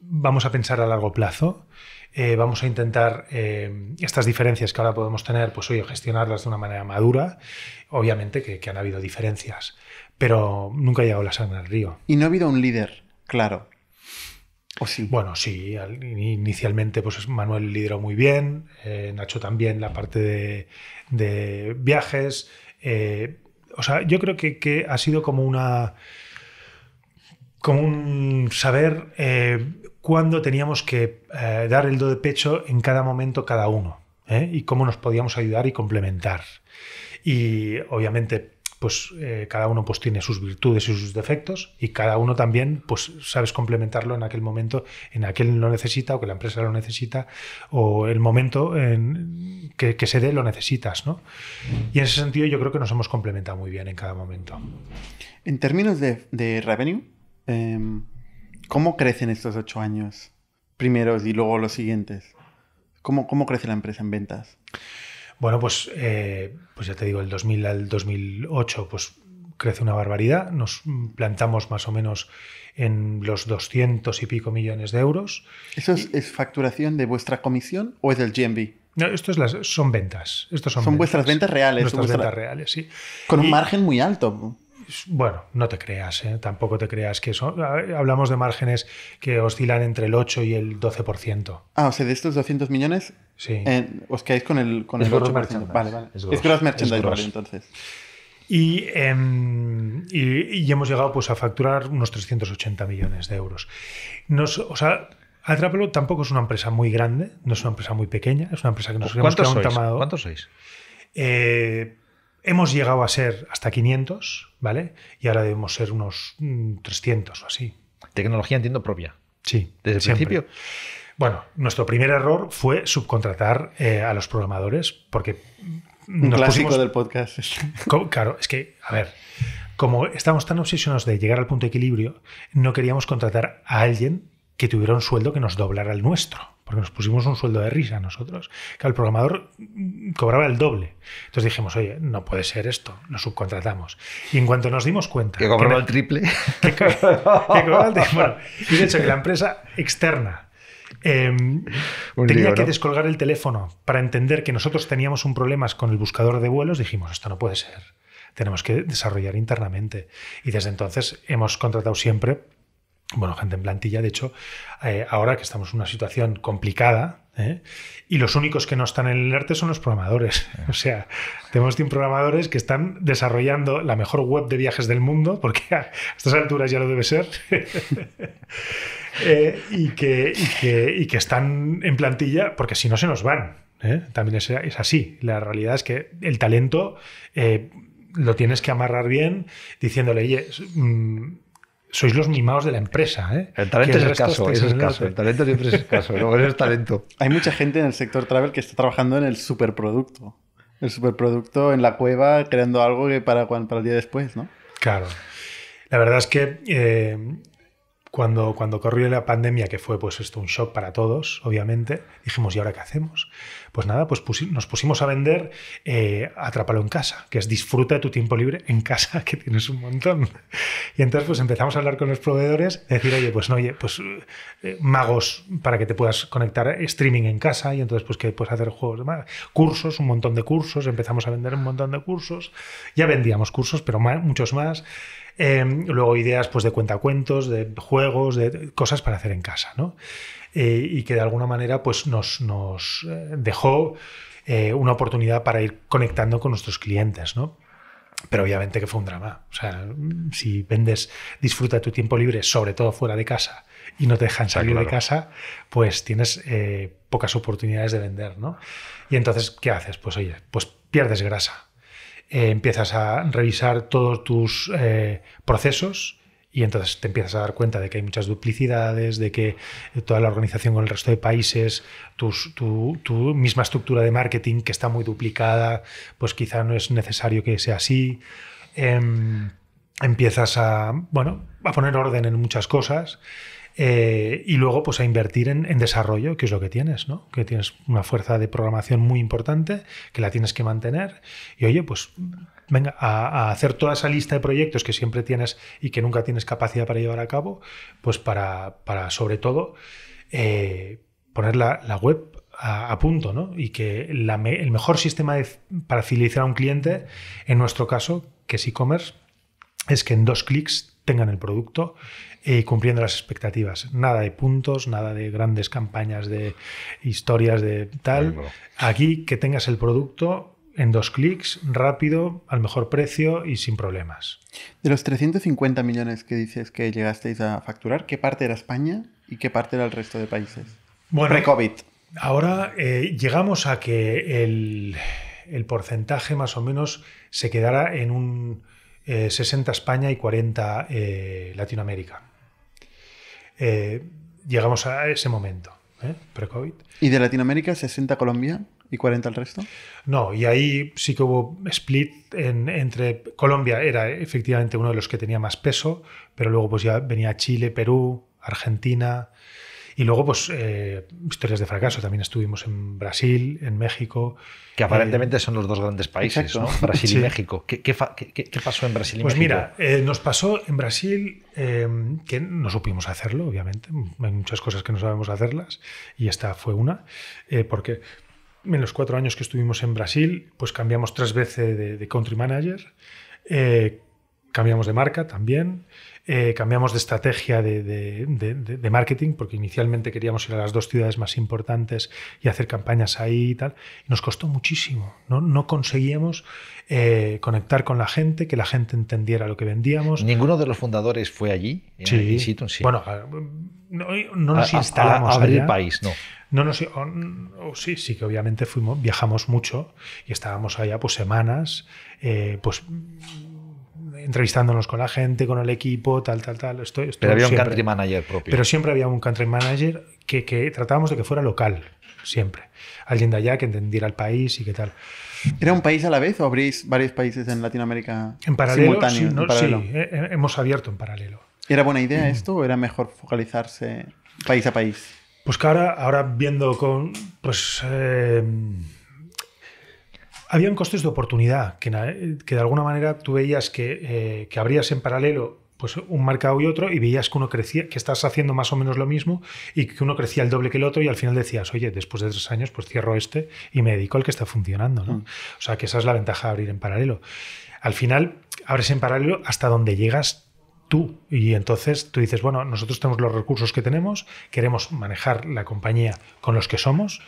vamos a pensar a largo plazo, eh, vamos a intentar eh, estas diferencias que ahora podemos tener, pues oye, gestionarlas de una manera madura. Obviamente que, han habido diferencias, pero nunca ha llegado la sangre al río. Y no ha habido un líder, claro. ¿O sí? Bueno, sí, inicialmente pues Manuel lideró muy bien, eh, Nacho también la parte de, viajes. o sea, yo creo que, ha sido como una. como un saber cuándo teníamos que eh, dar el do de pecho en cada momento cada uno ¿eh? y cómo nos podíamos ayudar y complementar. Y obviamente pues eh, cada uno pues tiene sus virtudes y sus defectos y cada uno también pues sabes complementarlo en aquel momento en aquel lo necesita o que la empresa lo necesita o el momento en que, se dé lo necesitas ¿no? y en ese sentido yo creo que nos hemos complementado muy bien en cada momento en términos de, revenue em, ¿Cómo crecen estos ocho años? Primeros y luego los siguientes. ¿Cómo, cómo crece la empresa en ventas? Bueno, pues, eh, pues ya te digo, el 2000 al 2008 pues, crece una barbaridad. Nos plantamos más o menos en los 200 y pico millones de euros. ¿Eso es, facturación de vuestra comisión o es del GMB? No, esto es las, son ventas. Estos son, vuestras ventas reales. Son ventas reales, sí. Con un margen muy alto. Bueno, no te creas, ¿eh? tampoco te creas que Hablamos de márgenes que oscilan entre el 8 y el 12%. Ah, o sea, de estos 200 millones, sí. os quedáis con el, con 8%. Vale, vale. Es, gross, merchandise, Vale, entonces. Em, y, hemos llegado pues, a facturar unos 380 millones de euros. Nos, o sea, tampoco es una empresa muy grande, no es una empresa muy pequeña, es una empresa que nos hemos ¿Cuántos sois? Eh, hemos llegado a ser hasta 500, ¿vale? Y ahora debemos ser unos 300 mm, o así. Tecnología, entiendo, propia. Sí. Desde el principio. Bueno, nuestro primer error fue subcontratar eh, a los programadores porque... Un clásico del podcast. claro, es que, a ver, como estamos tan obsesionados de llegar al punto de equilibrio, no queríamos contratar a alguien que tuviera un sueldo que nos doblara el nuestro porque nos pusimos un sueldo de risa nosotros, que el programador cobraba el doble. Entonces dijimos, oye, no puede ser esto, nos subcontratamos. Y en cuanto nos dimos cuenta... Que cobraba el triple. Que, cobraba el triple. y de hecho que la empresa externa em, tenía que descolgar el teléfono para entender que nosotros teníamos un problema con el buscador de vuelos, dijimos, esto no puede ser. Tenemos que desarrollar internamente. Y desde entonces hemos contratado siempre bueno, gente en plantilla, de hecho, eh, ahora que estamos en una situación complicada, ¿eh? y los únicos que no están en el arte son los programadores. O sea, tenemos 100 programadores que están desarrollando la mejor web de viajes del mundo, porque a estas alturas ya lo debe ser, eh, y, que, que, están en plantilla, porque si no se nos van. También es, así. La realidad es que el talento lo tienes que amarrar bien, diciéndole, oye, mm, sois los mimados de la empresa. ¿eh? El talento es escaso, es El talento siempre es escaso, Hay mucha gente en el sector travel que está trabajando en el superproducto. El superproducto en la cueva, creando algo que para, el día después, ¿no? Claro. La verdad es que eh, cuando, cuando corrió la pandemia, que fue pues esto un shock para todos, obviamente, dijimos, ¿y ahora qué hacemos? Pues nada, pues nos pusimos a vender eh, Atrápalo en casa, que es disfruta de tu tiempo libre en casa, que tienes un montón. Y entonces pues empezamos a hablar con los proveedores, decir, oye, pues no, oye, pues eh, magos para que te puedas conectar eh, streaming en casa y entonces pues que puedes hacer juegos de Cursos, un montón de cursos, empezamos a vender un montón de cursos. Ya vendíamos cursos, pero muchos más. Eh, luego ideas pues de cuentacuentos, de juegos, de cosas para hacer en casa, ¿no? Eh, y que de alguna manera pues, nos, nos eh, dejó eh, una oportunidad para ir conectando con nuestros clientes, ¿no? Pero obviamente que fue un drama. O sea, si vendes, disfruta tu tiempo libre, sobre todo fuera de casa, y no te dejan salir de casa, pues tienes pocas oportunidades de vender, ¿no? Y entonces, ¿qué haces? Pues oye, pues pierdes grasa. empiezas a revisar todos tus procesos y entonces te empiezas a dar cuenta de que hay muchas duplicidades, de que toda la organización con el resto de países, tu, misma estructura de marketing que está muy duplicada, pues quizá no es necesario que sea así. Em, empiezas a, bueno, a poner orden en muchas cosas. Eh, y luego pues a invertir en, en, desarrollo, que es lo que tienes, ¿no? Que tienes una fuerza de programación muy importante, que la tienes que mantener. Y oye, pues venga, a, hacer toda esa lista de proyectos que siempre tienes y que nunca tienes capacidad para llevar a cabo, pues para, para sobre todo, eh, poner la, web a, punto, ¿no? Y que el mejor sistema para fidelizar a un cliente, en nuestro caso, que es e-commerce, es que en dos clics tengan el producto eh, cumpliendo las expectativas. Nada de puntos, nada de grandes campañas de historias de tal. Aquí que tengas el producto en dos clics, rápido, al mejor precio y sin problemas. De los 350 millones que dices que llegasteis a facturar, ¿qué parte era España y qué parte era el resto de países? Bueno, Pre-COVID. Ahora eh, llegamos a que el, porcentaje más o menos se quedara en un 60 eh, España y 40 eh, Latinoamérica. llegamos a ese momento, pre-COVID. ¿Y de Latinoamérica 60 Colombia? ¿Y 40 el resto? No, y ahí sí que hubo split entre Colombia, era efectivamente uno de los que tenía más peso, pero luego pues ya venía Chile, Perú, Argentina, y luego, pues, eh, historias de fracaso. También estuvimos en Brasil, en México. Que eh, aparentemente son los dos grandes países, ¿no? Brasil y México. ¿Qué, qué, qué, pasó en Brasil y pues México? Pues mira, eh, nos pasó en Brasil que no supimos hacerlo, obviamente. Hay muchas cosas que no sabemos hacerlas y esta fue una. porque en los cuatro años que estuvimos en Brasil, pues cambiamos tres veces de, country manager. Eh, cambiamos de marca también, eh, cambiamos de estrategia de, marketing, porque inicialmente queríamos ir a las dos ciudades más importantes y hacer campañas ahí y tal. nos costó muchísimo, no, conseguíamos eh, conectar con la gente, que la gente entendiera lo que vendíamos. ¿Ninguno de los fundadores fue allí? En sí. sí. Bueno, ah, no, nos instalamos. abrir país, no. No nos, sí, sí que obviamente fuimos, viajamos mucho y estábamos allá pues semanas, eh, pues entrevistándonos con la gente, con el equipo, tal, tal, tal. Pero había un country manager propio. Pero siempre había un country manager que, tratábamos de que fuera local, siempre. Alguien de allá que entendiera el país y qué tal. ¿Era un país a la vez o abrís varios países en Latinoamérica en paralelo, simultáneos? en paralelo? Eh, eh, hemos abierto en paralelo. ¿Era buena idea mm. esto o era mejor focalizarse país a país? Pues que ahora, viendo con, pues, eh, habían costes de oportunidad, que, de alguna manera tú veías eh, que, abrías en paralelo pues un mercado y otro y veías que uno crecía, que estás haciendo más o menos lo mismo y que uno crecía el doble que el otro y al final decías, oye, después de tres años pues cierro este y me dedico al que está funcionando. ¿no? Mm. O sea, que esa es la ventaja de abrir en paralelo. Al final, abres en paralelo hasta donde llegas y entonces tú dices, bueno, nosotros tenemos los recursos que tenemos, queremos manejar la compañía con los que somos.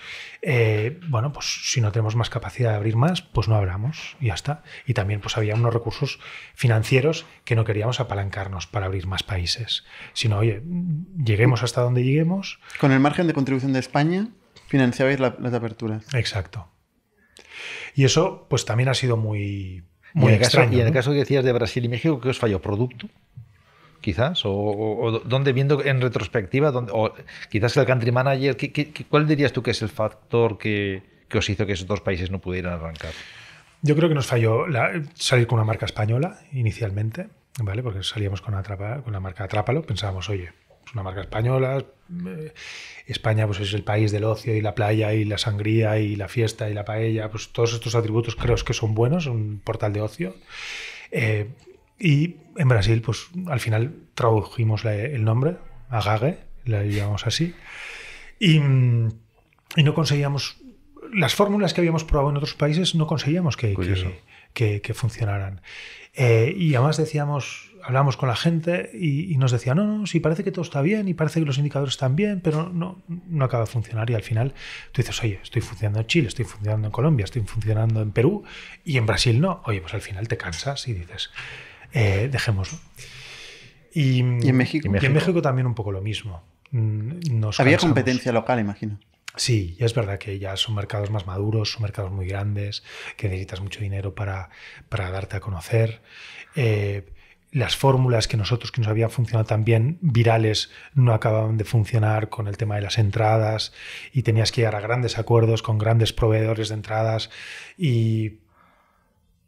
Eh, bueno, pues si no tenemos más capacidad de abrir más, pues no abramos y ya está. Y también pues había unos recursos financieros que no queríamos apalancarnos para abrir más países, sino, oye, lleguemos hasta donde lleguemos. Con el margen de contribución de España, financiabais la, las aperturas. Exacto. Y eso pues también ha sido muy... Muy extraño, y en el caso que decías de Brasil y México, ¿qué os falló? ¿Producto? quizás? O, dónde viendo en retrospectiva, dónde, o quizás el country manager, ¿qué, cuál dirías tú que es el factor que, os hizo que esos dos países no pudieran arrancar? Yo creo que nos falló salir con una marca española inicialmente, ¿vale? Porque salíamos con, con la marca Atrápalo, pensábamos, oye, es una marca española, eh, España pues, es el país del ocio y la playa y la sangría y la fiesta y la paella, pues todos estos atributos creo que son buenos, un portal de ocio. Eh, y en Brasil, pues al final tradujimos el nombre, Agage, le llamamos así, y, y no conseguíamos, las fórmulas que habíamos probado en otros países no conseguíamos que, que, que, funcionaran. Eh, y además decíamos, hablamos con la gente y, y, nos decía, no, no, sí, parece que todo está bien y parece que los indicadores están bien, pero no, no acaba de funcionar. Y al final tú dices, oye, estoy funcionando en Chile, estoy funcionando en Colombia, estoy funcionando en Perú y en Brasil no. Oye, pues al final te cansas y dices, dejemos eh, dejémoslo. Y, en México? en México también un poco lo mismo. Mm, Había competencia local, imagino. Sí, es verdad que ya son mercados más maduros, son mercados muy grandes, que necesitas mucho dinero para, para darte a conocer. Eh, las fórmulas que nosotros que nos habían funcionado también, virales no acababan de funcionar con el tema de las entradas y tenías que llegar a grandes acuerdos con grandes proveedores de entradas y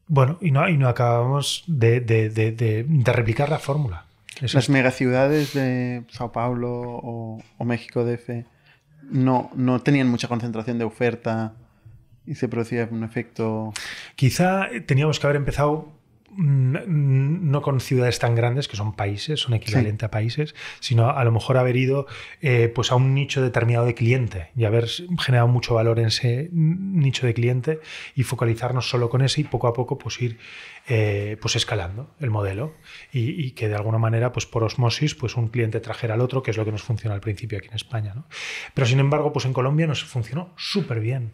bueno, y no, no acabamos de, replicar la fórmula. Las megaciudades de Sao Paulo o, México DF no, no tenían mucha concentración de oferta y se producía un efecto. Quizá teníamos que haber empezado no con ciudades tan grandes que son países, son equivalentes a países, sino a lo mejor haber ido eh, pues a un nicho determinado de cliente y haber generado mucho valor en ese nicho de cliente y focalizarnos solo con ese y poco a poco pues ir eh, pues escalando el modelo y, que de alguna manera pues por osmosis pues un cliente trajera al otro que es lo que nos funciona al principio aquí en España, pero sin embargo pues en Colombia nos funcionó súper bien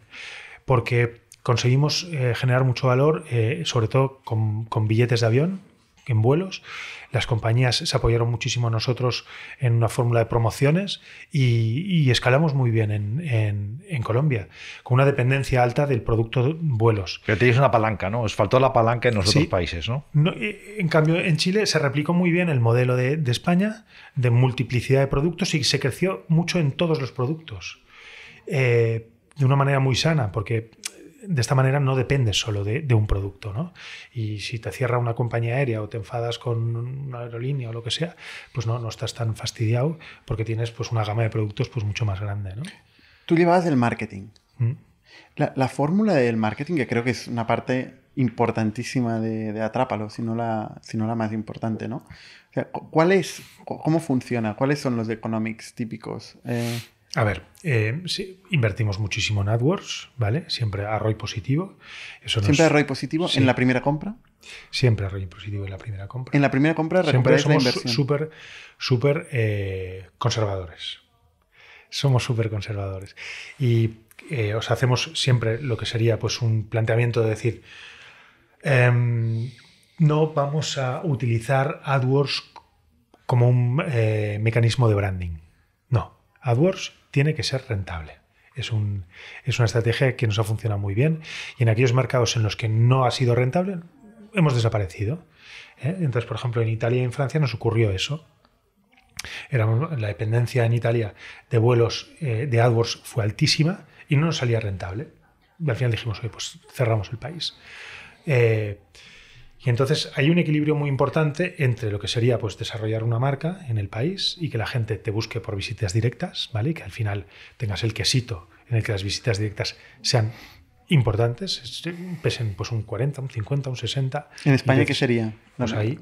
porque conseguimos eh, generar mucho valor, eh, sobre todo con, billetes de avión, en vuelos. Las compañías se apoyaron muchísimo nosotros en una fórmula de promociones y, escalamos muy bien en, Colombia, con una dependencia alta del producto vuelos. Pero tenéis una palanca, ¿no? Os faltó la palanca en los otros países, ¿no? Eh, en cambio, en Chile se replicó muy bien el modelo de, España, de multiplicidad de productos y se creció mucho en todos los productos. de una manera muy sana, porque de esta manera no dependes solo de, un producto. ¿no? Y si te cierra una compañía aérea o te enfadas con una aerolínea o lo que sea, pues no, no estás tan fastidiado porque tienes pues, una gama de productos pues, mucho más grande. ¿no? Tú llevabas el marketing. Mm. La, fórmula del marketing, que creo que es una parte importantísima de, de Atrápalo, si no, la, si la más importante, ¿no? ¿cuál es, cómo funciona? ¿Cuáles son los economics típicos? Eh, a ver, eh, invertimos muchísimo en AdWords, ¿vale? Siempre a positivo. ¿Siempre a positivo en la primera compra? Siempre a positivo en la primera compra. En la primera compra Siempre somos súper, súper eh, conservadores. Somos súper conservadores. Y eh, os hacemos siempre lo que sería pues, un planteamiento de decir, em, no vamos a utilizar AdWords como un mecanismo de branding. No, AdWords tiene que ser rentable. Es, es una estrategia que nos ha funcionado muy bien y en aquellos mercados en los que no ha sido rentable hemos desaparecido. ¿eh? Entonces, por ejemplo, en Italia y en Francia nos ocurrió eso. Era, la dependencia en Italia de vuelos eh, de AdWords fue altísima y no nos salía rentable. al final dijimos, pues cerramos el país. Eh, y entonces hay un equilibrio muy importante entre lo que sería pues, desarrollar una marca en el país y que la gente te busque por visitas directas, ¿vale? Y que al final tengas el quesito en el que las visitas directas sean importantes, este, pesen pues un 40, un 50, un 60. ¿En España qué sería? Pues ahí,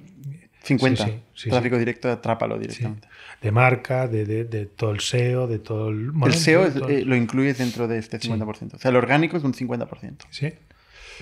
50. Sí, tráfico directo, atrápalo directamente. De marca, de, de, de, todo el SEO, de todo el... el SEO eh, lo incluyes dentro de este 50%. O sea, el orgánico es un 50%. Sí.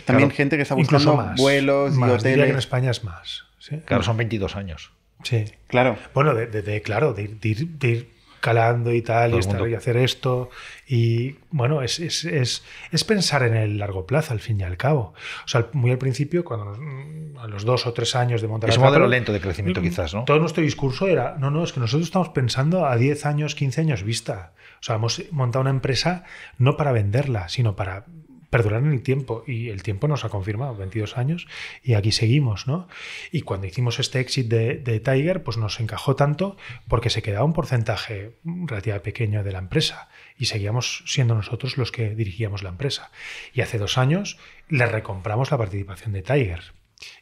También gente que está buscando vuelos y hoteles. en España es más. Claro, son 22 años. Sí. Claro. Bueno, de, claro, de, ir calando y tal, y, hacer esto. Y bueno, es, es, es, pensar en el largo plazo, al fin y al cabo. O sea, muy al principio, cuando mm, a los dos o tres años de montar Es un modelo lento de crecimiento, mm, quizás, ¿no? Todo nuestro discurso era, no, no, es que nosotros estamos pensando a 10 años, 15 años vista. O sea, hemos montado una empresa no para venderla, sino para perdurar en el tiempo y el tiempo nos ha confirmado 22 años y aquí seguimos, ¿no? Y cuando hicimos este exit de, Tiger, pues nos encajó tanto porque se quedaba un porcentaje relativamente pequeño de la empresa y seguíamos siendo nosotros los que dirigíamos la empresa. Y hace dos años le recompramos la participación de Tiger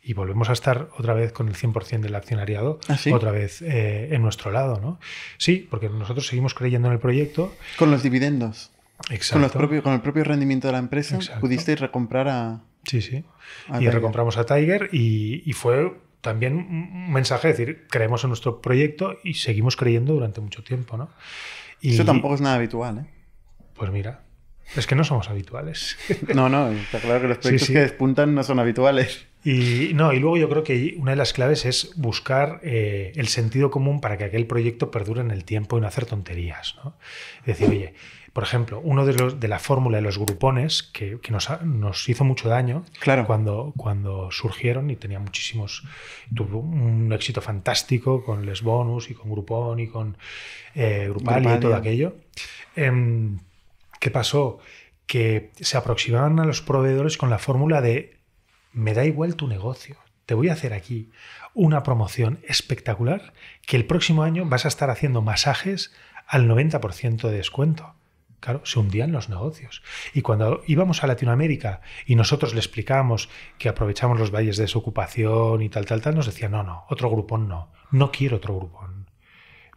y volvemos a estar otra vez con el 100% del accionariado, ¿Ah, otra vez eh, en nuestro lado, ¿no? Sí, porque nosotros seguimos creyendo en el proyecto. Con los dividendos. Con, el propio rendimiento de la empresa pudisteis recomprar a... Sí, sí. y recompramos a Tiger y, fue también un mensaje, decir, creemos en nuestro proyecto y seguimos creyendo durante mucho tiempo, Eso tampoco es nada habitual, ¿eh? Pues mira, es que no somos habituales. no, no, está claro que los proyectos que despuntan no son habituales. Y, no, y luego yo creo que una de las claves es buscar eh, el sentido común para que aquel proyecto perdure en el tiempo y no hacer tonterías. ¿no? Es decir, oye, por ejemplo, uno de, los, de la fórmula de los grupones que, nos, nos, hizo mucho daño claro. cuando, cuando surgieron y tenía muchísimos. Tuvo un éxito fantástico con Les Bonus y con Grupón y con eh, Grupal y todo aquello. Em, ¿Qué pasó? Que se aproximaban a los proveedores con la fórmula de: me da igual tu negocio, te voy a hacer aquí una promoción espectacular que el próximo año vas a estar haciendo masajes al 90% de descuento. Claro, se hundían los negocios. Y cuando íbamos a Latinoamérica y nosotros le explicábamos que aprovechamos los valles de desocupación y tal, tal, tal, nos decían, no, no, otro grupón no, no quiero otro grupón.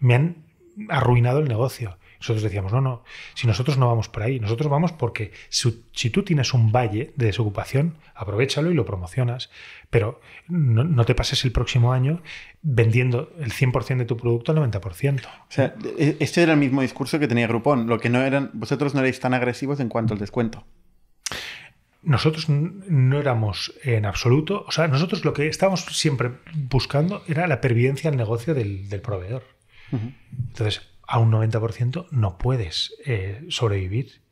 Me han arruinado el negocio. Nosotros decíamos, no, no, si nosotros no vamos por ahí, nosotros vamos porque si, tú tienes un valle de desocupación, aprovechalo y lo promocionas, pero no, te pases el próximo año vendiendo el 100% de tu producto al 90%. O sea, e, este era el mismo discurso que tenía Grupón. lo que no eran, vosotros no erais tan agresivos en cuanto al descuento nosotros no éramos en absoluto, o sea, nosotros lo que estábamos siempre buscando era la pervivencia al negocio del, proveedor. Entonces, a un 90% no puedes eh, sobrevivir.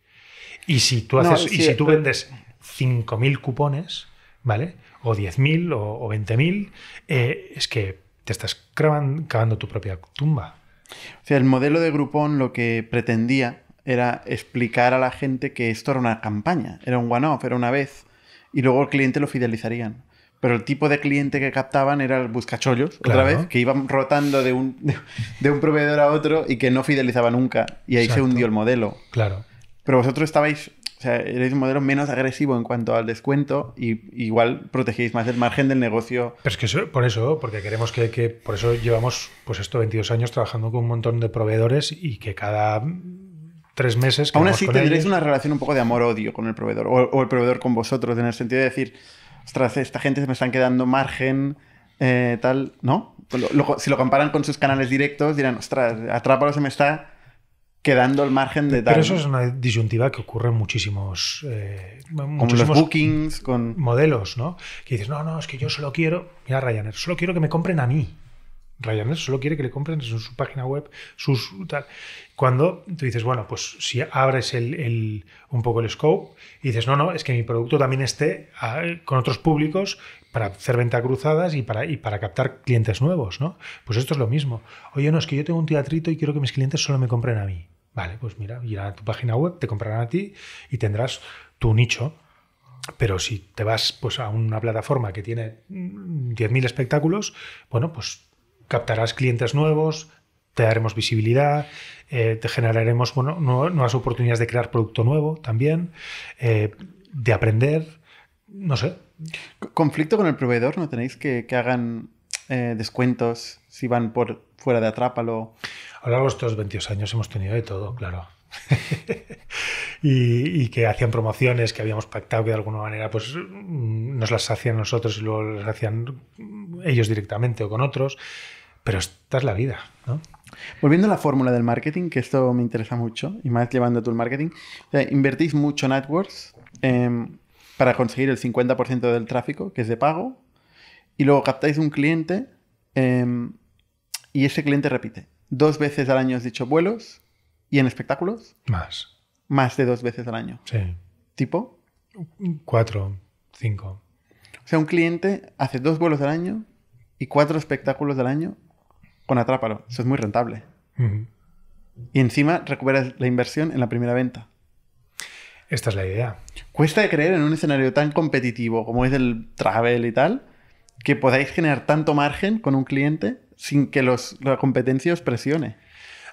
Y si tú, haces, y si tú vendes 5.000 cupones, ¿vale? O 10.000 o, o 20.000, eh, es que te estás cavando, tu propia tumba. O sea, el modelo de Groupon lo que pretendía era explicar a la gente que esto era una campaña, era un one-off, era una vez, y luego el cliente lo fidelizarían pero el tipo de cliente que captaban era el buscachollos, otra vez, que iban rotando de un, de un proveedor a otro y que no fidelizaba nunca. Y ahí se hundió el modelo. Claro. Pero vosotros estabais, o sea, erais un modelo menos agresivo en cuanto al descuento y igual protegéis más el margen del negocio. Pero es que por eso, porque queremos que, por eso llevamos, pues esto, 22 años trabajando con un montón de proveedores y que cada tres meses... Aún así tendréis una relación un poco de amor-odio con el proveedor o el proveedor con vosotros, en el sentido de decir ostras, esta gente se me están quedando margen, eh, tal, ¿no? si lo comparan con sus canales directos, dirán, ostras, Atrápalo se me está quedando el margen de tal. Pero eso es una disyuntiva que ocurre en eh, muchísimos, bookings, con modelos, ¿no? Que dices, no, no, es que yo solo quiero, mira Ryanair, solo quiero que me compren a mí. Ryanair solo quiere que le compren en su, su página web sus tal. Cuando tú dices, bueno, pues si abres un poco el scope y dices, no, no, es que mi producto también esté ah, con otros públicos para hacer venta cruzadas y para, y para captar clientes nuevos, ¿no? Pues esto es lo mismo. Oye, no, es que yo tengo un teatrito y quiero que mis clientes solo me compren a mí. Vale, pues mira, irán a tu página web, te comprarán a ti y tendrás tu nicho. Pero si te vas pues, a una plataforma que tiene 10.000 mm, espectáculos, bueno, pues captarás clientes nuevos, te daremos visibilidad, eh, te generaremos bueno, nuevas oportunidades de crear producto nuevo también, eh, de aprender, no sé. ¿Conflicto con el proveedor? ¿No tenéis que, hagan eh, descuentos si van por fuera de Atrápalo? A lo largo de estos 22 años hemos tenido de todo, claro. y, que hacían promociones que habíamos pactado que de alguna manera pues mm, nos las hacían nosotros y luego las hacían ellos directamente o con otros. Pero esta es la vida, ¿no? Volviendo a la fórmula del marketing, que esto me interesa mucho, y más llevando tú el marketing, invertís mucho en AdWords em, para conseguir el 50% del tráfico, que es de pago, y luego captáis un cliente em, y ese cliente repite. Dos veces al año has dicho vuelos y en espectáculos. Más. Más de dos veces al año. Sí. ¿Tipo? Cuatro, cinco. O sea, un cliente hace dos vuelos al año y cuatro espectáculos al año con Atrápalo. Eso es muy rentable. Y encima recuperas la inversión en la primera venta. Esta es la idea. Cuesta creer en un escenario tan competitivo como es el travel y tal, que podáis generar tanto margen con un cliente sin que la competencia os presione.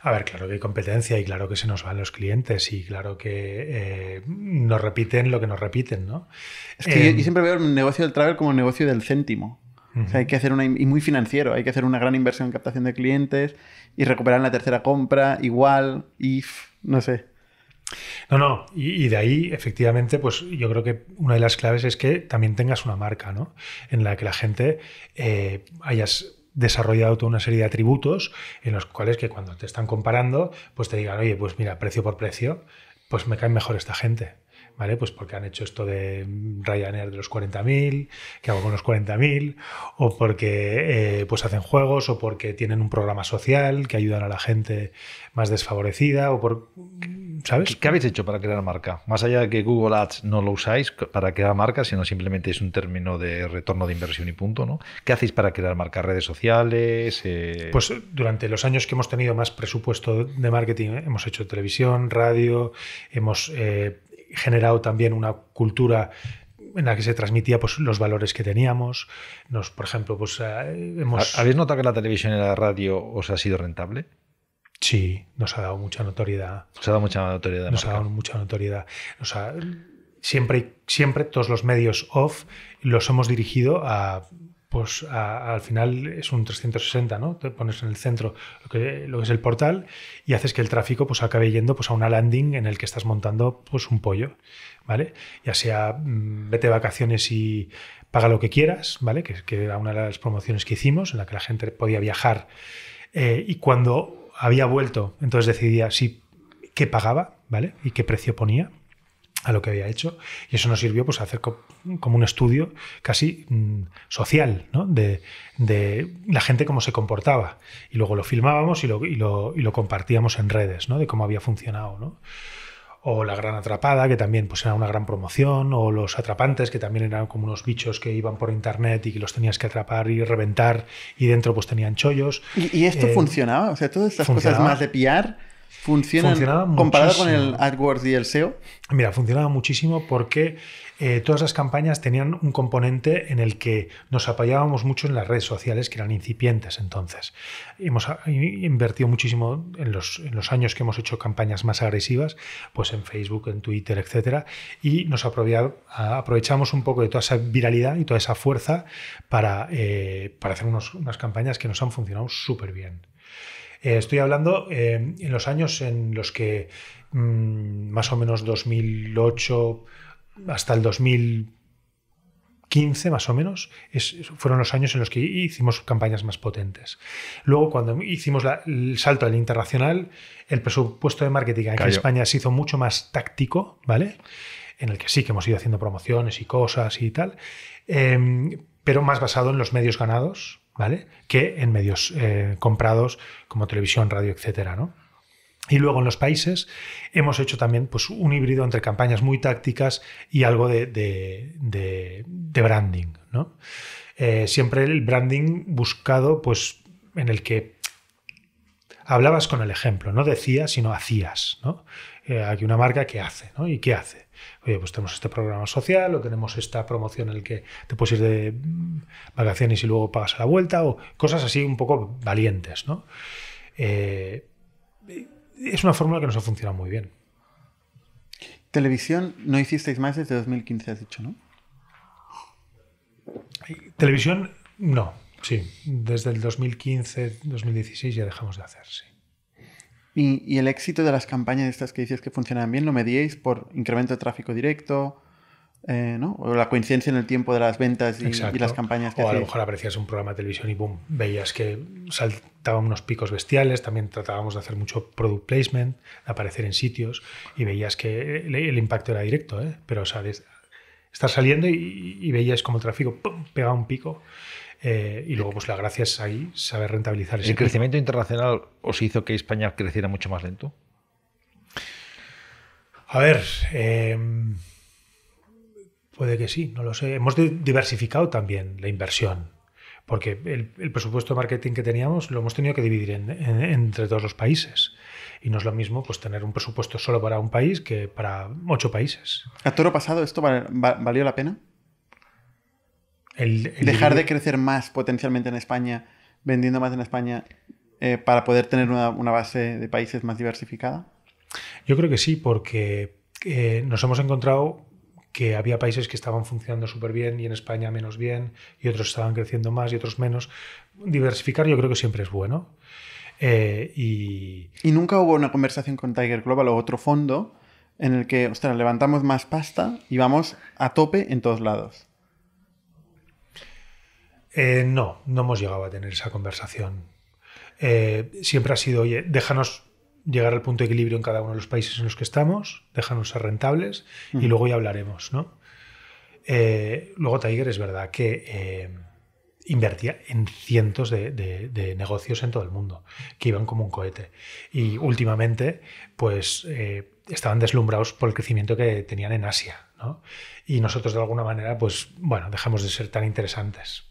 A ver, claro que hay competencia y claro que se nos van los clientes y claro que eh, nos repiten lo que nos repiten, ¿no? Es que yo, em. siempre veo el negocio del travel como un negocio del céntimo hay que hacer una, y muy financiero, hay que hacer una gran inversión en captación de clientes y recuperar en la tercera compra, igual, if, no sé. No, no, y, de ahí efectivamente, pues yo creo que una de las claves es que también tengas una marca, ¿no? En la que la gente eh, hayas desarrollado toda una serie de atributos en los cuales que cuando te están comparando, pues te digan, oye, pues mira, precio por precio, pues me cae mejor esta gente. ¿vale? Pues porque han hecho esto de Ryanair de los 40.000, que hago con los 40.000? O porque eh, pues hacen juegos, o porque tienen un programa social que ayudan a la gente más desfavorecida, o por... ¿Sabes? ¿Qué, habéis hecho para crear marca? Más allá de que Google Ads no lo usáis para crear marca, sino simplemente es un término de retorno de inversión y punto, ¿no? ¿Qué hacéis para crear marca? ¿Redes sociales? Eh, pues eh, durante los años que hemos tenido más presupuesto de marketing, hemos hecho televisión, radio, hemos generado también una cultura en la que se transmitía pues, los valores que teníamos. Nos, por ejemplo, pues eh, hemos... ¿Habéis notado que la televisión y la radio os ha sido rentable? Sí, nos ha dado mucha notoriedad. Nos ha dado mucha notoriedad. Nos ha dado mucha notoriedad. siempre, siempre todos los medios off los hemos dirigido a pues al final es un 360, ¿no? Te pones en el centro lo que, es el portal y haces que el tráfico pues acabe yendo pues a una landing en el que estás montando pues un pollo, ¿vale? Ya sea mm, vete vacaciones y paga lo que quieras, ¿vale? Que, que, era una de las promociones que hicimos en la que la gente podía viajar eh, y cuando había vuelto entonces decidía si qué pagaba, ¿vale? Y qué precio ponía a lo que había hecho. Y eso nos sirvió pues, a hacer como un estudio casi mm, social de, la gente cómo se comportaba. Y luego lo filmábamos y lo, y lo, compartíamos en redes, ¿no? de cómo había funcionado. o la gran atrapada, que también pues, era una gran promoción, o los atrapantes, que también eran como unos bichos que iban por internet y que los tenías que atrapar y reventar, y dentro pues tenían chollos. ¿Y, esto eh, funcionaba? O sea, todas estas cosas más de pillar... ¿Funciona funcionaba comparado con el AdWords y el SEO? Mira, funcionaba muchísimo porque eh, todas las campañas tenían un componente en el que nos apoyábamos mucho en las redes sociales que eran incipientes entonces. Hemos ah, invertido muchísimo en los, años que hemos hecho campañas más agresivas, pues en Facebook, en Twitter, etc. y nos aprovechamos un poco de toda esa viralidad y toda esa fuerza para, eh, hacer unas campañas que nos han funcionado súper bien. Eh, estoy hablando eh, en los años en los que mm, más o menos 2008 hasta el 2015 más o menos, fueron los años en los que hicimos campañas más potentes. Luego, cuando hicimos el salto al internacional, el presupuesto de marketing en España se hizo mucho más táctico, ¿vale? En el que sí que hemos ido haciendo promociones y cosas y tal, eh, pero más basado en los medios ganados, que en medios eh, comprados como televisión, radio, etcétera, Y luego en los países hemos hecho también pues, un híbrido entre campañas muy tácticas y algo de, branding. Eh, siempre el branding buscado pues, en el que hablabas con el ejemplo, no decías, sino hacías. ¿no? Eh, aquí una marca que hace, ¿no? ¿Y qué hace? Oye, pues tenemos este programa social o tenemos esta promoción en el que te puedes ir de mm, vacaciones y luego pagas a la vuelta o cosas así un poco valientes, ¿no? Eh, es una fórmula que nos ha funcionado muy bien. Televisión no hicisteis más desde 2015, has dicho, ¿no? Televisión, no, sí. Desde el 2015, 2016 ya dejamos de hacer, sí. Y, el éxito de las campañas estas que dices que funcionan bien, ¿lo medíais por incremento de tráfico directo? Eh, ¿no? O la coincidencia en el tiempo de las ventas y, y las campañas que O a lo mejor aparecías un programa de televisión y boom, veías que saltaban unos picos bestiales, también tratábamos de hacer mucho product placement, de aparecer en sitios y veías que el, impacto era directo, ¿eh? pero sabes, sea, saliendo y, y veías como el tráfico ¡pum! pegaba un pico eh, y luego, pues la gracia es ahí saber rentabilizar ese ¿El crecimiento internacional os hizo que España creciera mucho más lento? A ver, em, puede que sí, no lo sé. Hemos diversificado también la inversión, porque el, presupuesto de marketing que teníamos lo hemos tenido que dividir entre todos los países. Y no es lo mismo pues, tener un presupuesto solo para un país que para ocho países. ¿A toro pasado esto valió la pena? Dejar de crecer más potencialmente en España, vendiendo más en España, eh, para poder tener una, base de países más diversificada? Yo creo que sí, porque eh, nos hemos encontrado que había países que estaban funcionando súper bien y en España menos bien, y otros estaban creciendo más y otros menos. Diversificar yo creo que siempre es bueno. Eh, y... nunca hubo una conversación con Tiger Global o otro fondo en el que, levantamos más pasta y vamos a tope en todos lados. Eh, no, no hemos llegado a tener esa conversación. Eh, siempre ha sido, oye, déjanos llegar al punto de equilibrio en cada uno de los países en los que estamos, déjanos ser rentables y luego ya hablaremos, ¿no? Eh, luego Tiger es verdad que invertía en cientos de, negocios en todo el mundo, que iban como un cohete. Y últimamente, pues estaban deslumbrados por el crecimiento que tenían en Asia. ¿no? Y nosotros, de alguna manera, pues bueno, dejamos de ser tan interesantes.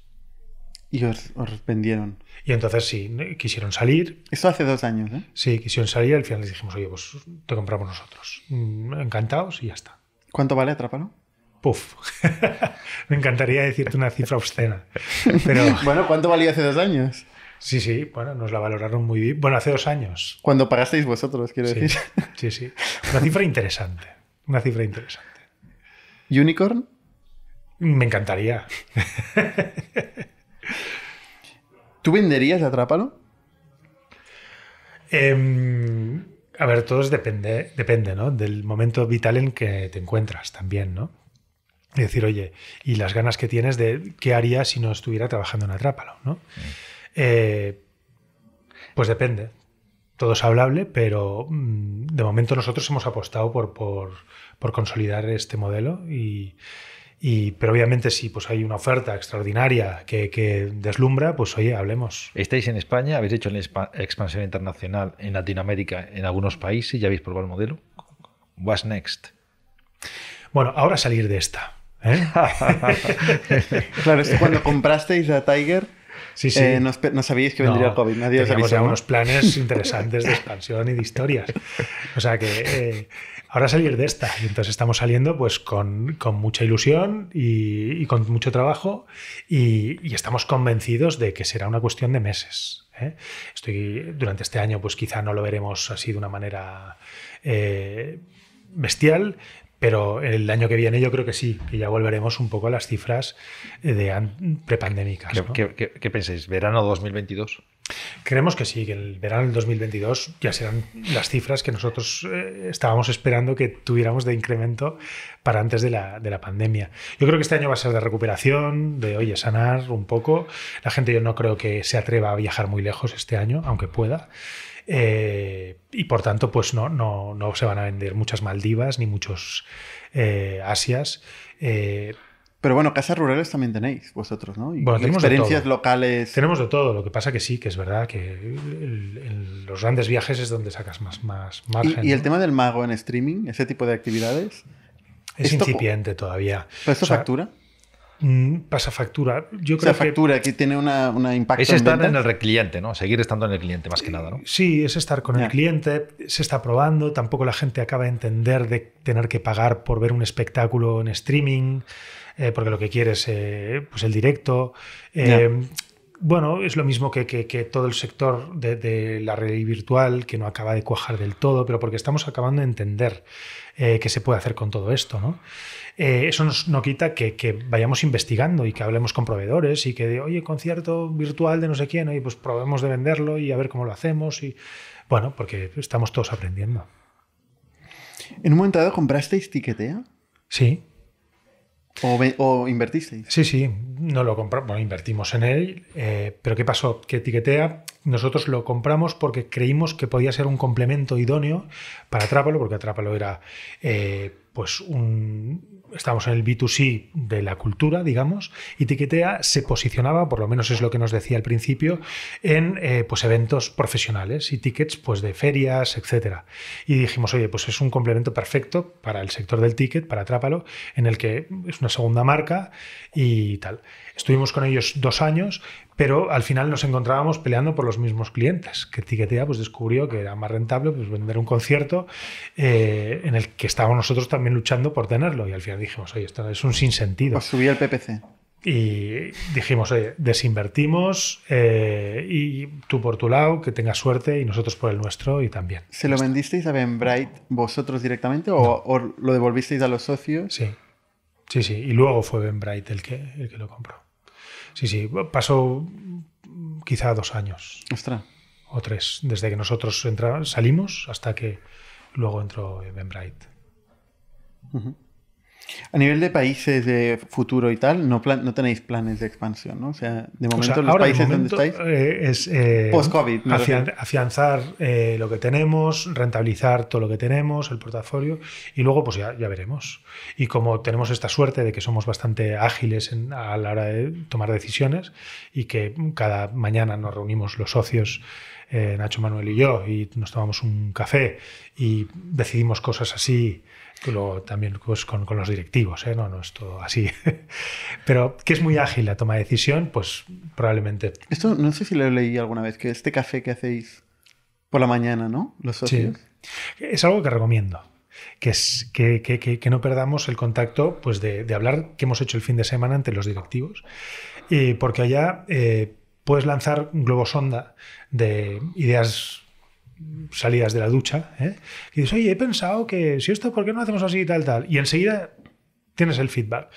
Y os, vendieron. Y entonces sí, quisieron salir. esto hace dos años, ¿eh? Sí, quisieron salir. Al final les dijimos, oye, pues te compramos nosotros. Mm, encantados y ya está. ¿Cuánto vale trapano Puf. Me encantaría decirte una cifra obscena. Pero... bueno, ¿cuánto valía hace dos años? Sí, sí, bueno, nos la valoraron muy bien. Bueno, hace dos años. Cuando pagasteis vosotros, quiero decir. Sí, sí. Una cifra interesante. Una cifra interesante. ¿Unicorn? Me encantaría. ¿Tú venderías Atrápalo? Em, a ver, todo depende, depende, ¿no? Del momento vital en que te encuentras también, ¿no? decir, oye, y las ganas que tienes de qué haría si no estuviera trabajando en Atrápalo, ¿no? Mm. Eh, pues depende. Todo es hablable, pero mm, de momento nosotros hemos apostado por consolidar este modelo y, pero obviamente si pues hay una oferta extraordinaria que, deslumbra, pues oye, hablemos. Estáis en España, habéis hecho la expansión internacional en Latinoamérica, en algunos países, ya habéis probado el modelo. What's next? Bueno, ahora salir de esta. ¿eh? claro, es que cuando comprasteis a Tiger, Sí, sí. Eh, no, sabíais que vendría el COVID, nadie os unos planes interesantes de expansión y de historias. O sea que eh, ahora salir de esta. Y entonces estamos saliendo pues con, mucha ilusión y, con mucho trabajo y, estamos convencidos de que será una cuestión de meses. ¿eh? Estoy, durante este año pues quizá no lo veremos así de una manera eh, bestial, pero el año que viene yo creo que sí, que ya volveremos un poco a las cifras de prepandémicas. ¿no? ¿Qué, qué, qué pensáis? ¿Verano 2022? Creemos que sí, que el verano del 2022 ya serán las cifras que nosotros eh, estábamos esperando que tuviéramos de incremento para antes de la, pandemia. Yo creo que este año va a ser de recuperación, de oye, sanar un poco. La gente yo no creo que se atreva a viajar muy lejos este año, aunque pueda. Eh, y por tanto, pues no, no, no se van a vender muchas Maldivas ni muchos eh, Asias. Pero bueno, casas rurales también tenéis vosotros, ¿no? Y tenemos experiencias locales. Tenemos de todo. Lo que pasa que sí, que es verdad que los grandes viajes es donde sacas más, margen. ¿Y, el tema del mago en streaming, ese tipo de actividades? Es incipiente todavía. ¿Pero esto factura? Mm, pasa factura. Yo creo factura, que, tiene una, una impacto. Es estar en, el cliente, ¿no? Seguir estando en el cliente más que nada, ¿no? Sí, es estar con el cliente, se está probando, tampoco la gente acaba de entender de tener que pagar por ver un espectáculo en streaming. Eh, porque lo que quiere es eh, pues el directo. Eh, bueno, es lo mismo que, todo el sector de, la red virtual, que no acaba de cuajar del todo, pero porque estamos acabando de entender qué se puede hacer con todo esto, ¿no? eso no quita que, vayamos investigando y que hablemos con proveedores y que, de, oye, concierto virtual de no sé quién, y pues probemos de venderlo y a ver cómo lo hacemos. Y bueno, porque estamos todos aprendiendo. ¿En un momento dado comprasteis Tiquetea? Sí. O, ¿O, Sí, sí, no lo compramos, bueno, invertimos en él, eh, pero ¿qué pasó? Que etiquetea nosotros lo compramos porque creímos que podía ser un complemento idóneo para Atrápalo, porque Atrápalo era eh, pues un... Estamos en el B2C de la cultura, digamos, y Tiquetea se posicionaba, por lo menos es lo que nos decía al principio, en eh, pues eventos profesionales y tickets pues de ferias, etc. Y dijimos, oye, pues es un complemento perfecto para el sector del ticket, para Atrápalo, en el que es una segunda marca y tal. Estuvimos con ellos dos años, pero al final nos encontrábamos peleando por los mismos clientes, que Ticketea pues, descubrió que era más rentable pues, vender un concierto eh, en el que estábamos nosotros también luchando por tenerlo. Y al final dijimos, oye, esto es un sinsentido. Pues subí el PPC. Y dijimos, oye, desinvertimos eh, y tú por tu lado, que tengas suerte y nosotros por el nuestro y también. ¿Se lo vendisteis a Ben Bright vosotros directamente o, lo devolvisteis a los socios? Sí, sí, sí. Y luego fue Benbright el que, el que lo compró. Sí, sí, pasó mm, quizá dos años. Ostras. O tres, desde que nosotros salimos hasta que luego entró ben Bright. A nivel de países de futuro y tal, no, no tenéis planes de expansión, ¿no? O sea, de momento los países donde estáis. Eh, es eh, post-COVID. afianzar eh, lo que tenemos, rentabilizar todo lo que tenemos, el portafolio, y luego pues ya, veremos. Y como tenemos esta suerte de que somos bastante ágiles a la hora de tomar decisiones y que cada mañana nos reunimos los socios. Nacho Manuel y yo, y nos tomamos un café y decidimos cosas así también pues, con, los directivos, ¿eh? no, es todo así. Pero que es muy ágil la toma de decisión, pues probablemente. Esto no sé si lo leí alguna vez, que este café que hacéis por la mañana, ¿no? Los socios. Es algo que recomiendo. Que, que, no perdamos el contacto pues de, hablar que hemos hecho el fin de semana ante los directivos. porque allá eh, puedes lanzar un globo sonda de ideas salidas de la ducha, ¿eh? y dices, oye, he pensado que si esto, ¿por qué no hacemos así y tal, tal? Y enseguida tienes el feedback.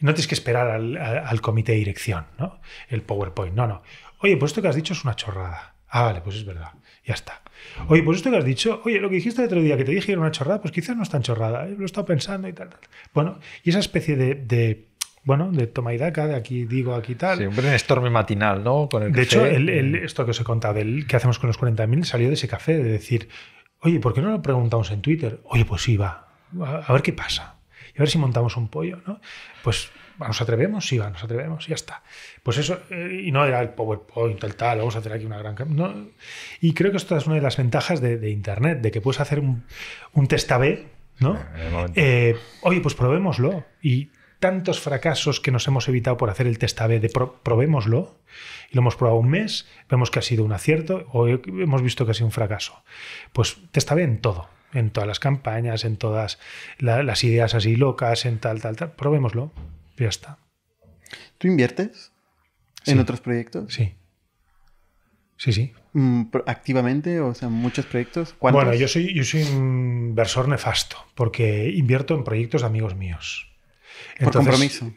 No tienes que esperar al, comité de dirección, ¿no? El PowerPoint, no, no. Oye, pues esto que has dicho es una chorrada. Ah, vale, pues es verdad. Ya está. Oye, pues esto que has dicho, oye, lo que dijiste el otro día que te dije que era una chorrada, pues quizás no es tan chorrada, ¿eh? lo he estado pensando y tal, tal. Bueno, y esa especie de bueno, de toma y daca, de aquí digo, aquí tal. Sí, un Stormy matinal, ¿no? de hecho, esto que os he contado, del que hacemos con los 40.000, salió de ese café, de decir, oye, ¿por qué no lo preguntamos en Twitter? Oye, pues sí, va, a ver qué pasa. Y a ver si montamos un pollo, ¿no? Pues nos atrevemos, sí, va, nos atrevemos, ya está. Pues eso, eh, y no era el PowerPoint, el tal, vamos a hacer aquí una gran... No. Y creo que esta es una de las ventajas de, Internet, de que puedes hacer un, un test b ¿no? Eh, eh, oye, pues probémoslo. Y tantos fracasos que nos hemos evitado por hacer el test A-B de probémoslo, y lo hemos probado un mes, vemos que ha sido un acierto o hemos visto que ha sido un fracaso. Pues test A-B en todo, en todas las campañas, en todas las ideas así locas, en tal, tal, tal. Probémoslo, ya está. ¿Tú inviertes en otros proyectos? Sí. Sí, sí. Mm, ¿Activamente? O sea, muchos proyectos. Bueno, yo soy, yo soy un inversor nefasto, porque invierto en proyectos de amigos míos. Por compromiso.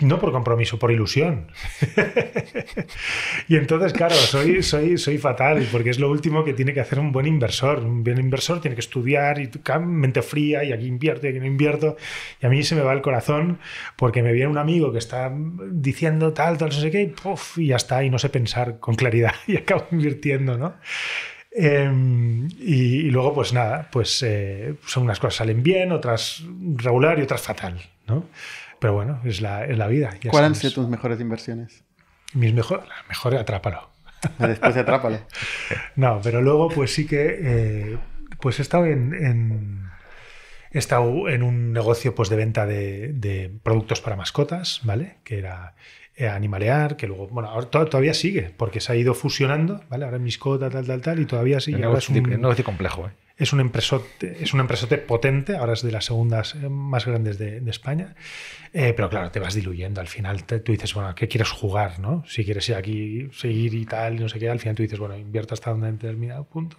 No por compromiso, por ilusión. y entonces, claro, soy, soy, soy fatal, porque es lo último que tiene que hacer un buen inversor. Un buen inversor tiene que estudiar y mente fría, y aquí invierto y aquí no invierto. Y a mí se me va el corazón porque me viene un amigo que está diciendo tal, tal, no sé qué, y, puff, y ya está, y no sé pensar con claridad, y acabo invirtiendo, ¿no? Em, y, luego, pues nada, pues eh, son unas cosas salen bien, otras regular y otras fatal. ¿no? Pero bueno, es la, vida. ¿Cuáles han sido tus mejores inversiones? Mis mejores, mejor atrápalo. Ah, después de atrápalo. no, pero luego pues sí que eh, pues he estado en, he estado en un negocio pues de venta de, productos para mascotas, ¿vale? Que era eh, animalear, que luego, bueno, ahora todavía sigue, porque se ha ido fusionando, ¿vale? Ahora es miscota, tal, tal, tal, y todavía sigue. es un negocio complejo, ¿eh? Es un empresote, es un empresote potente, ahora es de las segundas eh, más grandes de, España. Eh, pero claro, te vas diluyendo. Al final tú dices, bueno, ¿qué quieres jugar? ¿no? Si quieres ir aquí, seguir y tal, no sé qué, al final tú dices, bueno, invierto hasta un determinado punto.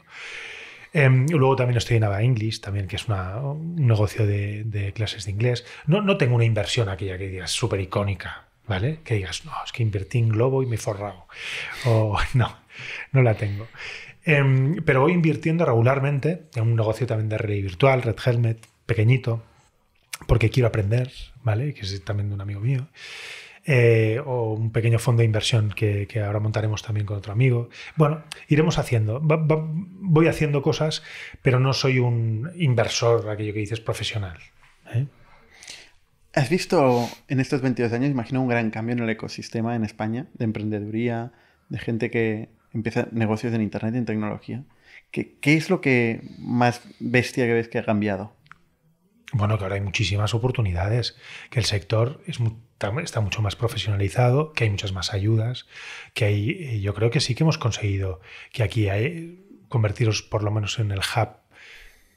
Em, luego también estoy en Ava English, también, que es un negocio de, clases de inglés. No, no tengo una inversión aquella que digas súper icónica, ¿vale? Que digas, no, es que invertí en Globo y me he forrado. O no, no la tengo. Em, pero voy invirtiendo regularmente en un negocio también de red virtual, Red Helmet, pequeñito, porque quiero aprender, ¿vale? Que es también de un amigo mío. Eh, o un pequeño fondo de inversión que, ahora montaremos también con otro amigo. Bueno, iremos haciendo. voy haciendo cosas, pero no soy un inversor, aquello que dices, profesional. ¿eh? ¿Has visto en estos 22 años, imagino, un gran cambio en el ecosistema en España de emprendeduría, de gente que, empieza negocios en Internet y en tecnología. ¿Qué, es lo que más bestia que ves que ha cambiado? Bueno, que ahora hay muchísimas oportunidades, que el sector está mucho más profesionalizado, que hay muchas más ayudas, que hay, eh, yo creo que sí que hemos conseguido que aquí hay, convertiros por lo menos en el hub,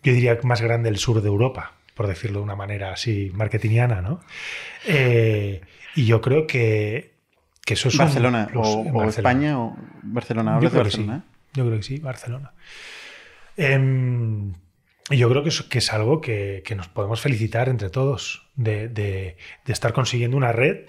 yo diría más grande del sur de Europa, por decirlo de una manera así marketingiana, ¿no? Eh, y yo creo que Barcelona, o, España o Barcelona. de Barcelona. ¿eh? Yo creo que sí, Barcelona. Em, yo creo que es, algo que, nos podemos felicitar entre todos, de estar consiguiendo una red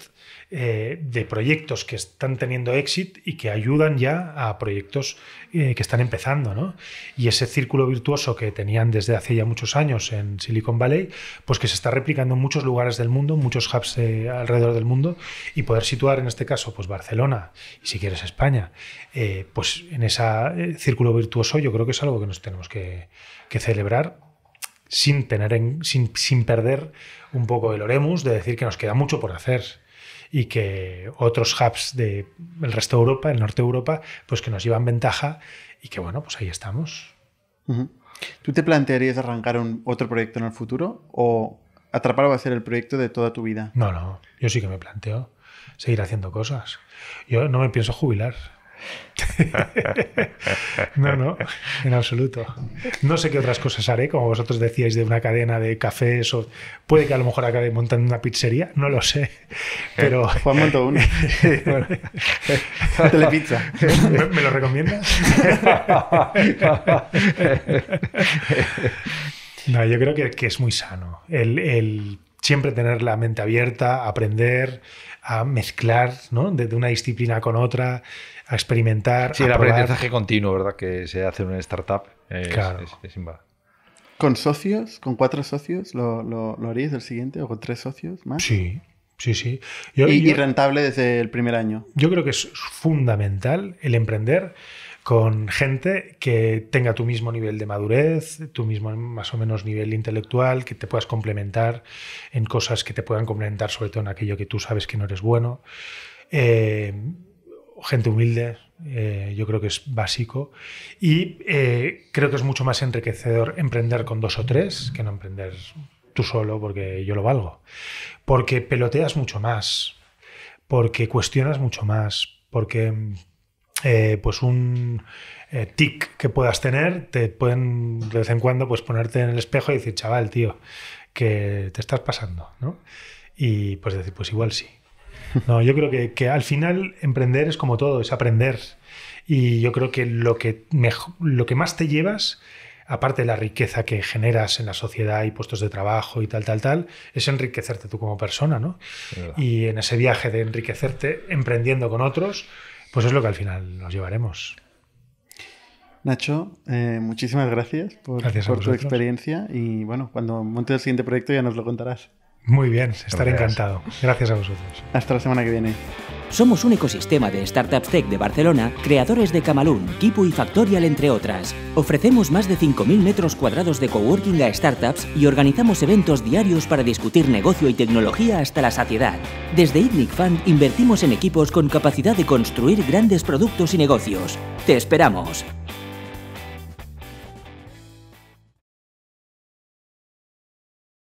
eh, de proyectos que están teniendo éxito y que ayudan ya a proyectos eh, que están empezando. Y ese círculo virtuoso que tenían desde hace ya muchos años en Silicon Valley, pues que se está replicando en muchos lugares del mundo, muchos hubs eh, alrededor del mundo, y poder situar en este caso pues Barcelona y si quieres España, pues en ese círculo virtuoso yo creo que es algo que nos tenemos que, celebrar sin, tener sin, perder un poco el oremus de decir que nos queda mucho por hacer y que otros hubs del el resto de Europa, el norte de Europa, pues que nos llevan ventaja y que bueno, pues ahí estamos. ¿Tú te plantearías arrancar un, otro proyecto en el futuro o atrapar va a ser el proyecto de toda tu vida? No, no, yo sí que me planteo seguir haciendo cosas. Yo no me pienso jubilar. no, no, en absoluto. No sé qué otras cosas haré, como vosotros decíais, de una cadena de cafés o puede que a lo mejor acabe montando una pizzería, no lo sé. Pero. Eh, Juan montó una. Telepizza. ¿Me, lo recomiendas? no, yo creo que, es muy sano. El, siempre tener la mente abierta, aprender, a mezclar ¿no? de una disciplina con otra a experimentar. Sí, el aprendizaje continuo, ¿verdad? Que se hace en una startup. Es, ¿Con socios? ¿Con cuatro socios? ¿Lo, lo, el siguiente? ¿O con tres socios más? Sí, sí, sí. y, rentable desde el primer año. Yo creo que es fundamental el emprender con gente que tenga tu mismo nivel de madurez, tu mismo más o menos nivel intelectual, que te puedas complementar en cosas que te puedan complementar, sobre todo en aquello que tú sabes que no eres bueno. Eh, gente humilde, eh, yo creo que es básico. Y eh, creo que es mucho más enriquecedor emprender con dos o tres que no emprender tú solo, porque yo lo valgo. Porque peloteas mucho más, porque cuestionas mucho más, porque eh, pues un tic que puedas tener, te pueden de vez en cuando pues ponerte en el espejo y decir, chaval, tío, que te estás pasando, ¿no? Y pues decir, pues igual sí. No, yo creo que, al final emprender es como todo, es aprender. Y yo creo que lo que, lo que más te llevas, aparte de la riqueza que generas en la sociedad y puestos de trabajo y tal, tal, tal, es enriquecerte tú como persona, ¿no? Y en ese viaje de enriquecerte emprendiendo con otros, pues es lo que al final nos llevaremos. Nacho, eh, muchísimas gracias por, gracias por tu experiencia y bueno, cuando montes el siguiente proyecto ya nos lo contarás. Muy bien, estaré encantado. Gracias a vosotros. Hasta la semana que viene. Somos un ecosistema de startups tech de Barcelona, creadores de Camalún, Kipu y Factorial, entre otras. Ofrecemos más de 5.000 metros cuadrados de coworking a startups y organizamos eventos diarios para discutir negocio y tecnología hasta la saciedad. Desde Idnic Fund invertimos en equipos con capacidad de construir grandes productos y negocios. ¡Te esperamos!